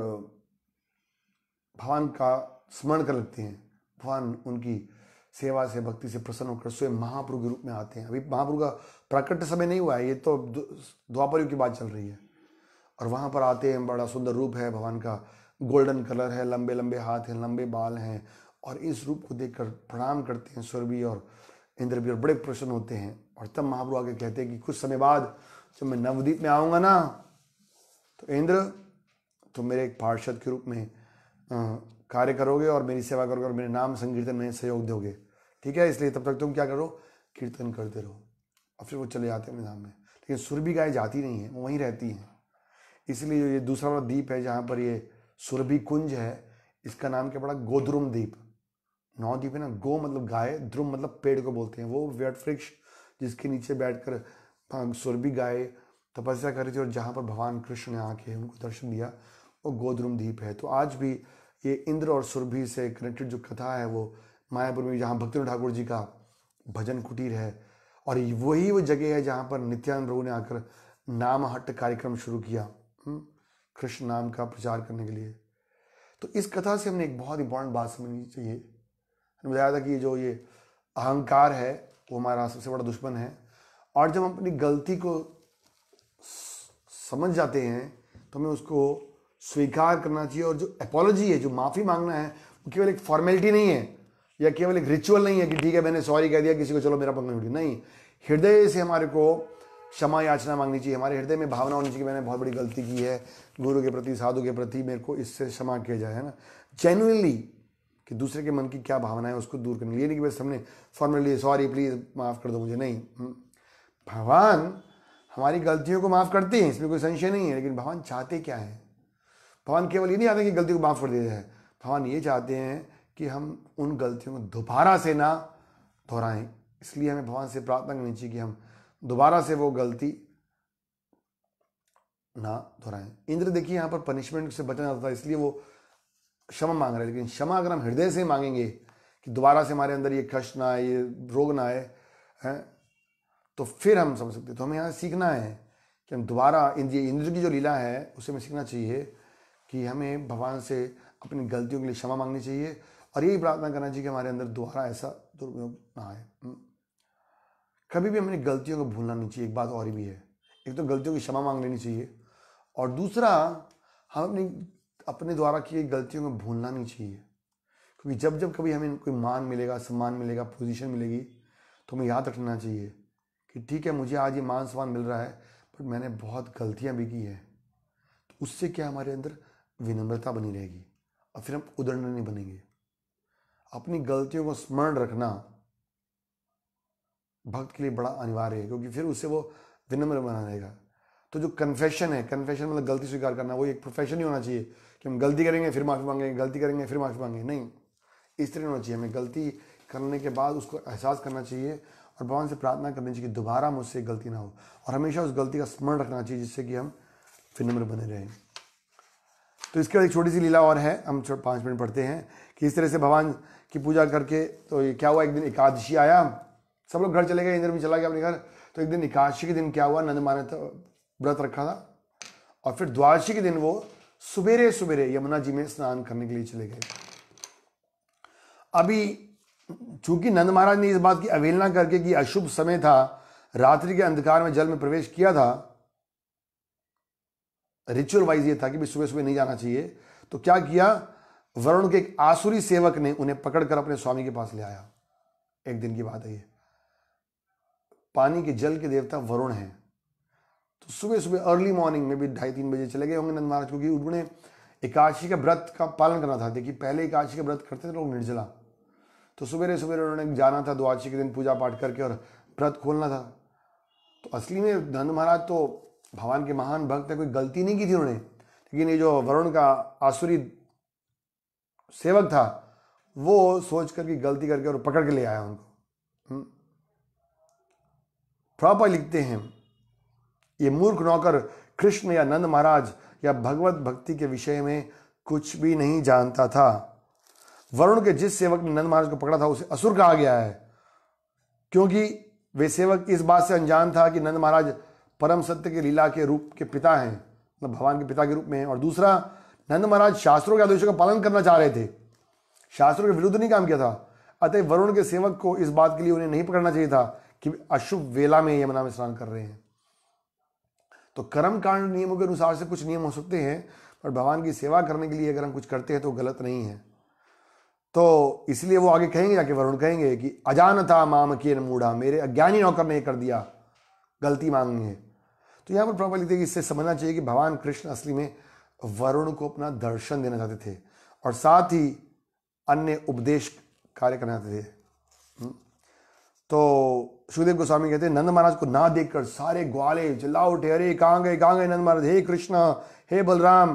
भगवान का स्मरण कर लेते हैं भगवान उनकी सेवा से भक्ति से प्रसन्न होकर स्वयं महाप्रभु के रूप में आते हैं अभी महाप्रभु का प्रकट समय नहीं हुआ है ये तो द्वापर की बात चल रही है और वहाँ पर आते हैं बड़ा सुंदर रूप है भगवान का गोल्डन कलर है लंबे लंबे हाथ हैं लंबे बाल हैं और इस रूप को देख कर प्रणाम करते हैं भी और इंद्र भी और बड़े प्रसन्न होते हैं और तब महाप्रभु आगे कहते हैं कि कुछ समय बाद जब मैं नवदीप में आऊँगा ना तो इंद्र तुम मेरे एक पार्षद के रूप में कार्य करोगे और मेरी सेवा करोगे और मेरे नाम संकीर्तन में सहयोग दोगे ठीक है इसलिए तब तक तुम क्या करो कीर्तन करते रहो और फिर वो चले जाते हैं अपने में लेकिन सुरभि गाय जाती नहीं है वो वहीं रहती हैं इसलिए जो ये दूसरा वाला द्वीप है जहाँ पर ये सुरभि कुंज है इसका नाम क्या पड़ा गोद्रुम द्वीप नौ द्वीप है ना गो मतलब गाय ध्रुम मतलब पेड़ को बोलते हैं वो व्यट वृक्ष जिसके नीचे बैठ कर सुरभि गाय तपस्या कर रही थी और जहाँ पर भगवान कृष्ण ने आके उनको दर्शन दिया वो गोद्रुम द्वीप है तो आज भी ये इंद्र और सुरभि से कनेक्टेड जो कथा है वो मायापुर में जहाँ भक्ति ठाकुर जी का भजन कुटीर है और वही वो जगह है जहाँ पर नित्यानंद प्रभु ने आकर नाम हट कार्यक्रम शुरू किया हम्म, कृष्ण नाम का प्रचार करने के लिए तो इस कथा से हमने एक बहुत इंपॉर्टेंट बात समझनी चाहिए हमने बताया था कि ये जो ये अहंकार है वो हमारा सबसे बड़ा दुश्मन है और जब हम अपनी गलती को समझ जाते हैं तो हमें उसको स्वीकार करना चाहिए और जो अपोलॉजी है जो माफ़ी मांगना है वो केवल एक फॉर्मेलिटी नहीं है या केवल एक रिचुअल नहीं है कि ठीक है मैंने सॉरी कह दिया किसी को चलो मेरा पंगा उठी नहीं हृदय से हमारे को क्षमा याचना मांगनी चाहिए हमारे हृदय में भावना होनी चाहिए मैंने बहुत बड़ी गलती की है गुरु के प्रति साधु के प्रति मेरे को इससे क्षमा किया जाए है ना जेनुअनली कि दूसरे के मन की क्या भावना है उसको दूर करने लिए नहीं कि बस हमने फॉर्मेलिटी सॉरी प्लीज़ माफ़ कर दो मुझे नहीं हम्म। भगवान हमारी गलतियों को माफ़ करते हैं इसमें कोई संशय नहीं है लेकिन भगवान चाहते क्या है भगवान केवल ये नहीं चाहते कि गलती को माफ़ कर दिया जाए भगवान ये चाहते हैं कि हम उन गलतियों को दोबारा से ना दोहराएं इसलिए हमें भगवान से प्रार्थना करनी चाहिए कि हम दोबारा से वो गलती ना दोहराएं इंद्र देखिए यहाँ पर पनिशमेंट से बचना चाहता था इसलिए वो क्षमा मांग रहे हैं लेकिन क्षमा अगर हम हृदय से मांगेंगे कि दोबारा से हमारे अंदर ये कष्ट ना आए ये रोग ना आए हैं तो फिर हम समझ सकते तो हमें यहाँ सीखना है कि हम दोबारा इंद्र इंद्र की जो लीला है उसे हमें सीखना चाहिए कि हमें भगवान से अपनी गलतियों के लिए क्षमा मांगनी चाहिए और यही प्रार्थना करना चाहिए कि हमारे अंदर दोबारा ऐसा दुरुपयोग ना आए हम्म। कभी भी हमें गलतियों को भूलना नहीं चाहिए एक बात और भी है एक तो गलतियों की क्षमा मांग लेनी चाहिए और दूसरा हम अपनी अपने द्वारा की गई गलतियों को भूलना नहीं चाहिए क्योंकि जब जब कभी हमें कोई मान मिलेगा सम्मान मिलेगा पोजीशन मिलेगी तो हमें याद रखना चाहिए कि ठीक है मुझे आज ये मान सम्मान मिल रहा है बट मैंने बहुत गलतियाँ भी की हैं तो उससे क्या हमारे अंदर विनम्रता बनी रहेगी और फिर हम उदरण नहीं बनेंगे अपनी गलतियों को स्मरण रखना भक्त के लिए बड़ा अनिवार्य है क्योंकि फिर उससे वो विनम्र बना रहेगा तो जो कन्फेशन है कन्फेशन मतलब गलती स्वीकार करना वो एक प्रोफेशन ही होना चाहिए कि हम गलती करेंगे फिर माफ़ी मांगेंगे गलती करेंगे फिर माफ़ी मांगेंगे नहीं इस तरह होना चाहिए हमें गलती करने के बाद उसको एहसास करना चाहिए और भगवान से प्रार्थना करनी चाहिए कि दोबारा मुझसे गलती ना हो और हमेशा उस गलती का स्मरण रखना चाहिए जिससे कि हम विनम्र बने रहें तो इसके बाद एक छोटी सी लीला और है हम पाँच मिनट पढ़ते हैं कि इस तरह से भगवान की पूजा करके तो ये क्या हुआ एक दिन एकादशी आया सब लोग घर चले गए इंद्र भी चला गया अपने घर तो एक दिन एकादशी के दिन क्या हुआ नंद तो व्रत रखा था और फिर द्वादशी के दिन वो सुबेरे सुबेरे यमुना जी में स्नान करने के लिए चले गए अभी चूंकि नंद महाराज ने इस बात की अवहेलना करके कि अशुभ समय था रात्रि के अंधकार में जल में प्रवेश किया था रिचुअल वाइज ये था कि सुबह सुबह नहीं जाना चाहिए तो क्या किया वरुण के एक आसुरी सेवक ने उन्हें पकड़कर अपने स्वामी के पास ले आया एक दिन की बात है ये पानी के जल के देवता वरुण हैं तो सुबह सुबह अर्ली मॉर्निंग में भी ढाई तीन बजे चले गए होंगे नंद महाराज क्योंकि उन्होंने एकादशी के व्रत का पालन करना था देखिए पहले एकादशी का व्रत करते थे लोग निर्जला तो सुबह सुबह उन्होंने जाना था द्वादशी के दिन पूजा पाठ करके और व्रत खोलना था तो असली में नंद महाराज तो भगवान के महान भक्त है कोई गलती नहीं की थी उन्होंने लेकिन ये जो वरुण का आसुरी सेवक था वो सोच करके गलती करके और पकड़ के ले आया उनको हम्म। प्रॉपर लिखते हैं ये मूर्ख नौकर कृष्ण या नंद महाराज या भगवत भक्ति के विषय में कुछ भी नहीं जानता था वरुण के जिस सेवक ने नंद महाराज को पकड़ा था उसे असुर कहा गया है क्योंकि वे सेवक इस बात से अनजान था कि नंद महाराज परम सत्य के लीला के रूप के पिता हैं मतलब भगवान के पिता के रूप में हैं और दूसरा नंद महाराज शास्त्रों के आदेशों का पालन करना चाह रहे थे शास्त्रों के विरुद्ध नहीं काम किया था अतः वरुण के सेवक को इस बात के लिए उन्हें नहीं पकड़ना चाहिए था कि अशुभ वेला में यमुना में स्नान कर रहे हैं तो कर्म कांड नियमों के अनुसार से कुछ नियम हो सकते हैं पर भगवान की सेवा करने के लिए अगर हम कुछ करते हैं तो गलत नहीं है तो इसलिए वो आगे कहेंगे जाके वरुण कहेंगे कि अजानता माम के मूढ़ा मेरे अज्ञानी नौकर ने कर दिया गलती मांगनी है तो यहाँ पर प्रॉपर लिखते हैं इससे समझना चाहिए कि भगवान कृष्ण असली में वरुण को अपना दर्शन देना चाहते थे और साथ ही अन्य उपदेश कार्य करना चाहते थे हम्म। तो सुखदेव गोस्वामी कहते हैं नंद महाराज को ना देखकर सारे ग्वाले जला उठे अरे कहाँ गए कहाँ गए नंद महाराज हे कृष्ण हे बलराम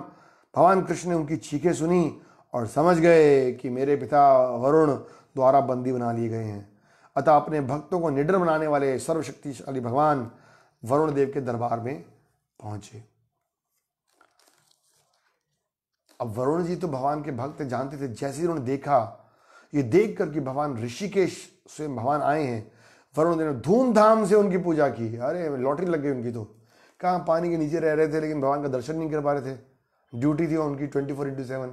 भगवान कृष्ण ने उनकी चीखें सुनी और समझ गए कि मेरे पिता वरुण द्वारा बंदी बना लिए गए हैं अतः अपने भक्तों को निडर बनाने वाले सर्वशक्तिशाली भगवान वरुण देव के दरबार में पहुंचे अब वरुण जी तो भगवान के भक्त जानते थे जैसे ही उन्होंने देखा ये देख कर कि भगवान ऋषिकेश से भगवान आए हैं वरुण देव ने धूमधाम से उनकी पूजा की अरे लॉटरी लग गई उनकी तो कहाँ पानी के नीचे रह रहे थे लेकिन भगवान का दर्शन नहीं कर पा रहे थे ड्यूटी थी उनकी ट्वेंटी फोर इंटू सेवन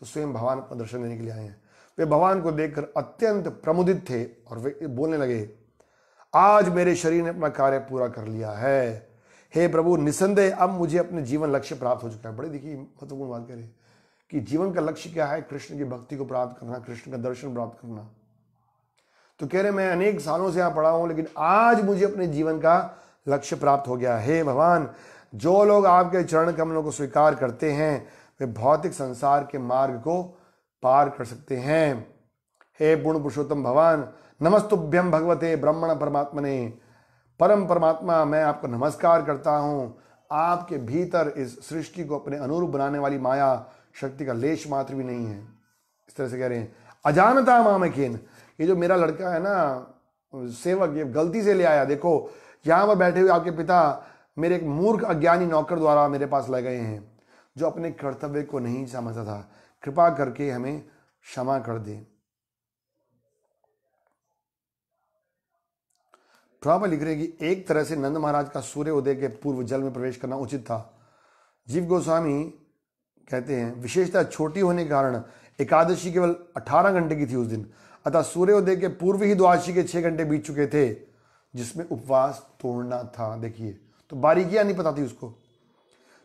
तो स्वयं भगवान अपना दर्शन देने के लिए आए हैं वे भगवान को देखकर अत्यंत प्रमुदित थे और वे बोलने लगे आज मेरे शरीर ने अपना कार्य पूरा कर लिया है हे प्रभु निसंदेह अब मुझे अपने जीवन लक्ष्य प्राप्त हो चुका है बड़ी देखिए महत्वपूर्ण बात करें कि जीवन का लक्ष्य क्या है कृष्ण की भक्ति को प्राप्त करना कृष्ण का दर्शन प्राप्त करना तो कह रहे मैं अनेक सालों से यहां पढ़ा हूं लेकिन आज मुझे अपने जीवन का लक्ष्य प्राप्त हो गया हे भगवान जो लोग आपके चरण कमलों को स्वीकार करते हैं वे भौतिक संसार के मार्ग को पार कर सकते हैं हे पूर्ण पुरुषोत्तम भगवान नमस्तुभ्यम भगवते ब्रह्मण परमात्मने परम परमात्मा मैं आपको नमस्कार करता हूँ आपके भीतर इस सृष्टि को अपने अनुरूप बनाने वाली माया शक्ति का लेश मात्र भी नहीं है इस तरह से कह रहे हैं अजानता मामकेन ये जो मेरा लड़का है ना सेवक ये गलती से ले आया देखो यहाँ पर बैठे हुए आपके पिता मेरे एक मूर्ख अज्ञानी नौकर द्वारा मेरे पास लग गए हैं जो अपने कर्तव्य को नहीं समझता था कृपा करके हमें क्षमा कर दें प्रभा लिख रहे कि एक तरह से नंद महाराज का सूर्य उदय के पूर्व जल में प्रवेश करना उचित था जीव गोस्वामी कहते हैं विशेषता छोटी होने के कारण एकादशी केवल 18 घंटे की थी उस दिन अतः सूर्योदय के पूर्व ही द्वादशी के छह घंटे बीत चुके थे जिसमें उपवास तोड़ना था देखिए तो बारीकियां नहीं पता थी उसको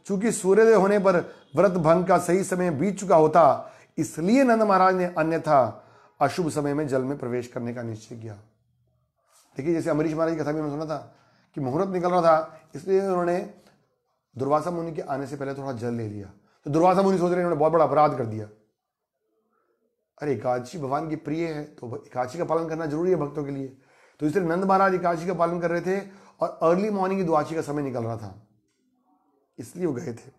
चूंकि सूर्योदय होने पर व्रत भंग का सही समय बीत चुका होता इसलिए नंद महाराज ने अन्यथा अशुभ समय में जल में प्रवेश करने का निश्चय किया देखिए जैसे अमरीश महाराज की कथा भी सुना था कि मुहूर्त निकल रहा था इसलिए उन्होंने दुर्वासा मुनि के आने से पहले थोड़ा जल ले लिया तो दुर्वासा मुनि सोच रहे उन्होंने बहुत बड़ा अपराध कर दिया अरे एकादशी भगवान की प्रिय है तो एकादशी का पालन करना जरूरी है भक्तों के लिए तो इसलिए नंद महाराज एकादशी का पालन कर रहे थे और अर्ली मॉर्निंग की दुआची का समय निकल रहा था इसलिए वो गए थे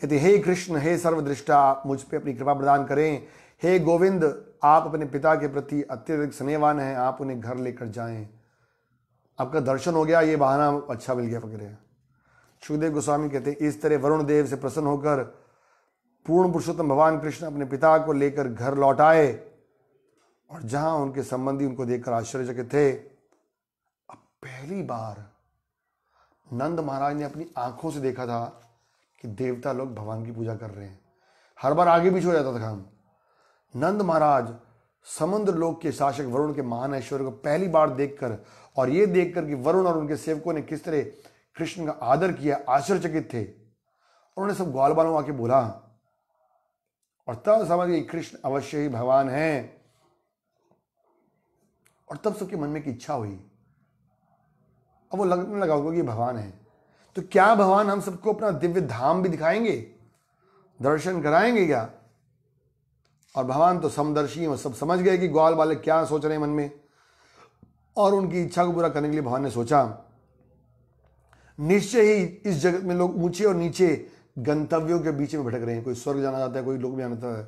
कहते हे कृष्ण हे सर्वदृष्टा मुझ पर अपनी कृपा प्रदान करें हे गोविंद आप अपने पिता के प्रति अत्यधिक स्नेहवान हैं आप उन्हें घर लेकर जाएं आपका दर्शन हो गया ये बहाना अच्छा मिल गया फकीर सुखदेव गोस्वामी कहते हैं इस तरह वरुण देव से प्रसन्न होकर पूर्ण पुरुषोत्तम भगवान कृष्ण अपने पिता को लेकर घर लौट आए और जहां उनके संबंधी उनको देखकर आश्चर्यचकित थे अब पहली बार नंद महाराज ने अपनी आंखों से देखा था कि देवता लोग भगवान की पूजा कर रहे हैं हर बार आगे पीछे हो जाता था काम नंद महाराज समुद्र लोक के शासक वरुण के महान ऐश्वर्य को पहली बार देखकर और ये देखकर कि वरुण और उनके सेवकों ने किस तरह कृष्ण का आदर किया आश्चर्यचकित थे उन्होंने सब ग्वाल बालों आके बोला और तब समझ गए कृष्ण अवश्य ही भगवान है और तब सबके मन में की इच्छा हुई अब वो लगने लगा होगा कि भगवान है तो क्या भगवान हम सबको अपना दिव्य धाम भी दिखाएंगे दर्शन कराएंगे क्या और भगवान तो समदर्शी हैं वो सब समझ गए कि ग्वाल वाले क्या सोच रहे हैं मन में और उनकी इच्छा को पूरा करने के लिए भगवान ने सोचा निश्चय ही इस जगत में लोग ऊंचे और नीचे गंतव्यों के बीच में भटक रहे हैं कोई स्वर्ग जाना जाता है कोई लोग भी जाना जाता है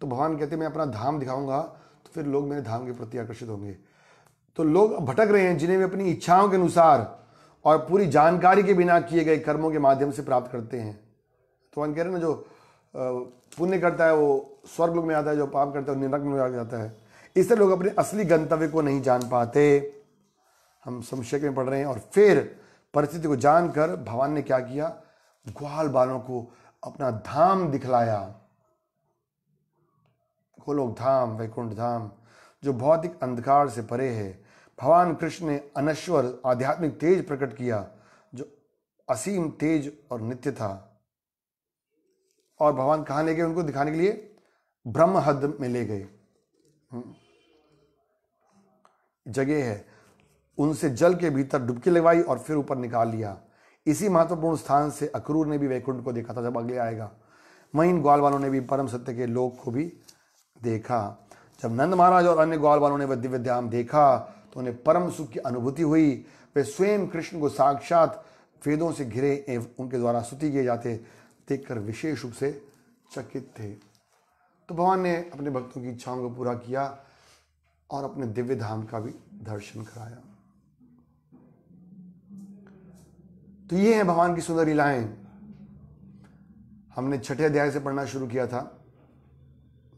तो भगवान कहते हैं मैं अपना धाम दिखाऊंगा तो फिर लोग मेरे धाम के प्रति आकर्षित होंगे तो लोग भटक रहे हैं जिन्हें वे अपनी इच्छाओं के अनुसार और पूरी जानकारी के बिना किए गए कर्मों के माध्यम से प्राप्त करते हैं तो भगवान कह रहे हैं ना जो पुण्य करता है वो स्वर्ग लोग में आता है जो पाप करता है वो निरक में आ जाता है इससे लोग अपने असली गंतव्य को नहीं जान पाते हम संशय में पढ़ रहे हैं और फिर परिस्थिति को जानकर भगवान ने क्या किया ग्वाल बालों को अपना धाम दिखलाया गोलोक धाम वैकुंठ धाम जो भौतिक अंधकार से परे है भगवान कृष्ण ने अनश्वर आध्यात्मिक तेज प्रकट किया जो असीम तेज और नित्य था और भगवान कहाँ ले गए उनको दिखाने के लिए ब्रह्महद में ले गए हम्म। जगह है उनसे जल के भीतर डुबकी लगवाई और फिर ऊपर निकाल लिया इसी महत्वपूर्ण स्थान से अक्रूर ने भी वैकुंठ को देखा था जब अगले आएगा वहीं ग्वाल वालों ने भी परम सत्य के लोक को भी देखा जब नंद महाराज और अन्य ग्वाल वालों ने वह दिव्य धाम देखा तो उन्हें परम सुख की अनुभूति हुई वे स्वयं कृष्ण को साक्षात वेदों से घिरे उनके द्वारा स्तुति किए जाते देखकर विशेष रूप से चकित थे तो भगवान ने अपने भक्तों की इच्छाओं को पूरा किया और अपने दिव्य धाम का भी दर्शन कराया तो ये है भगवान की सुंदर लीलाएं हमने छठे अध्याय से पढ़ना शुरू किया था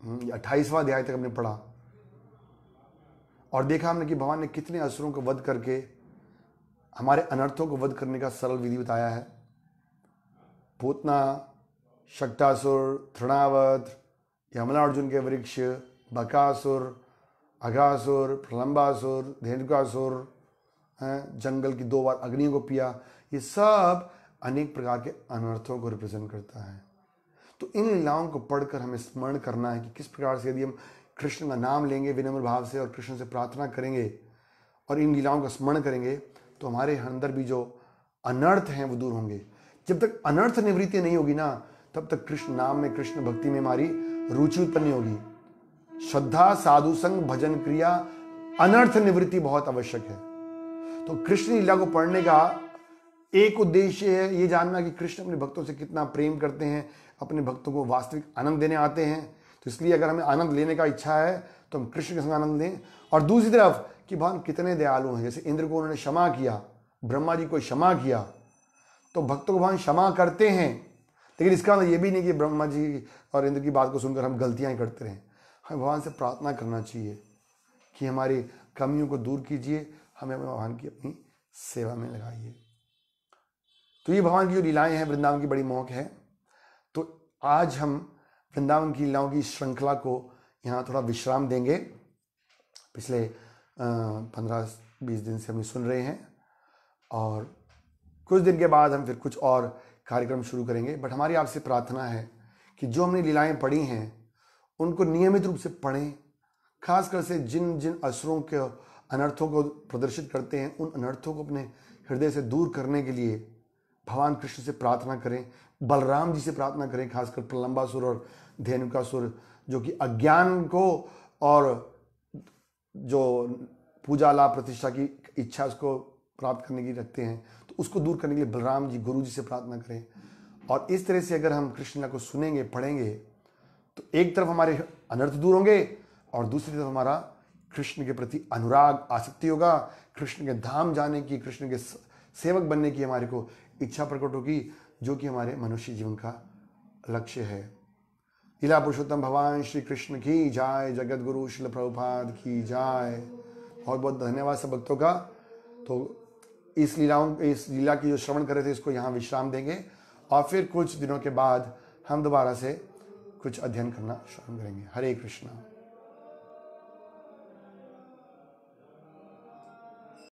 हम्म, अट्ठाईसवां अध्याय तक हमने पढ़ा और देखा हमने कि भगवान ने कितने असुरों को वध करके हमारे अनर्थों को वध करने का सरल विधि बताया है पूतना शक्टासुर तृणावध यमुनार्जुन के वृक्ष बकासुर अघासुर प्रलम्बासुर धेनुकासुर जंगल की दो बार अग्नि को पिया ये सब अनेक प्रकार के अनर्थों को रिप्रेजेंट करता है तो इन लीलाओं को पढ़कर हमें स्मरण करना है कि किस प्रकार से यदि हम कृष्ण का नाम लेंगे विनम्र भाव से और कृष्ण से प्रार्थना करेंगे और इन लीलाओं का स्मरण करेंगे तो हमारे अंदर भी जो अनर्थ हैं वो दूर होंगे जब तक अनर्थ निवृत्ति नहीं होगी ना तब तक कृष्ण नाम में कृष्ण भक्ति में हमारी रुचि उत्पन्न होगी श्रद्धा साधु संग भजन क्रिया अनर्थ निवृत्ति बहुत आवश्यक है तो कृष्ण लीला को पढ़ने का एक उद्देश्य है ये जानना कि कृष्ण अपने भक्तों से कितना प्रेम करते हैं अपने भक्तों को वास्तविक आनंद देने आते हैं तो इसलिए अगर हमें आनंद लेने का इच्छा है तो हम कृष्ण के संग आनंद लें और दूसरी तरफ कि भगवान कितने दयालु हैं जैसे इंद्र को उन्होंने क्षमा किया ब्रह्मा जी को क्षमा किया तो भक्त को भगवान क्षमा करते हैं लेकिन इसका मतलब ये भी नहीं कि ब्रह्मा जी और इंद्र की बात को सुनकर हम गलतियाँ करते रहें हमें भगवान से प्रार्थना करना चाहिए कि हमारी कमियों को दूर कीजिए हमें भगवान की अपनी सेवा में लगाइए तो ये भगवान की जो लीलाएँ हैं वृंदावन की बड़ी मौक है तो आज हम वृंदावन की लीलाओं की श्रृंखला को यहाँ थोड़ा विश्राम देंगे पिछले पंद्रह बीस दिन से हम सुन रहे हैं और कुछ दिन के बाद हम फिर कुछ और कार्यक्रम शुरू करेंगे बट हमारी आपसे प्रार्थना है कि जो हमने लीलाएँ पढ़ी हैं उनको नियमित रूप से पढ़ें खासकर से जिन जिन असरों के अनर्थों को प्रदर्शित करते हैं उन अनर्थों को अपने हृदय से दूर करने के लिए भगवान कृष्ण से प्रार्थना करें बलराम जी से प्रार्थना करें खासकर सुर और सुर जो कि अज्ञान को और जो पूजा लाभ प्रतिष्ठा की इच्छा उसको प्राप्त करने की रखते हैं उसको दूर करने के लिए बलराम जी गुरु जी से प्रार्थना करें और इस तरह से अगर हम कृष्ण को सुनेंगे पढ़ेंगे तो एक तरफ हमारे अनर्थ दूर होंगे और दूसरी तरफ हमारा कृष्ण के प्रति अनुराग आसक्ति होगा कृष्ण के धाम जाने की कृष्ण के सेवक बनने की हमारे को इच्छा प्रकट होगी जो कि हमारे मनुष्य जीवन का लक्ष्य है लीला पुरुषोत्तम भगवान श्री कृष्ण की जाय जगत गुरु शिल प्रभुपाद की जाय बहुत बहुत धन्यवाद सब भक्तों का तो इस लीलाओं इस लीला की जो श्रवण कर रहे थे इसको यहाँ विश्राम देंगे और फिर कुछ दिनों के बाद हम दोबारा से कुछ अध्ययन करना शुरू करेंगे हरे कृष्णा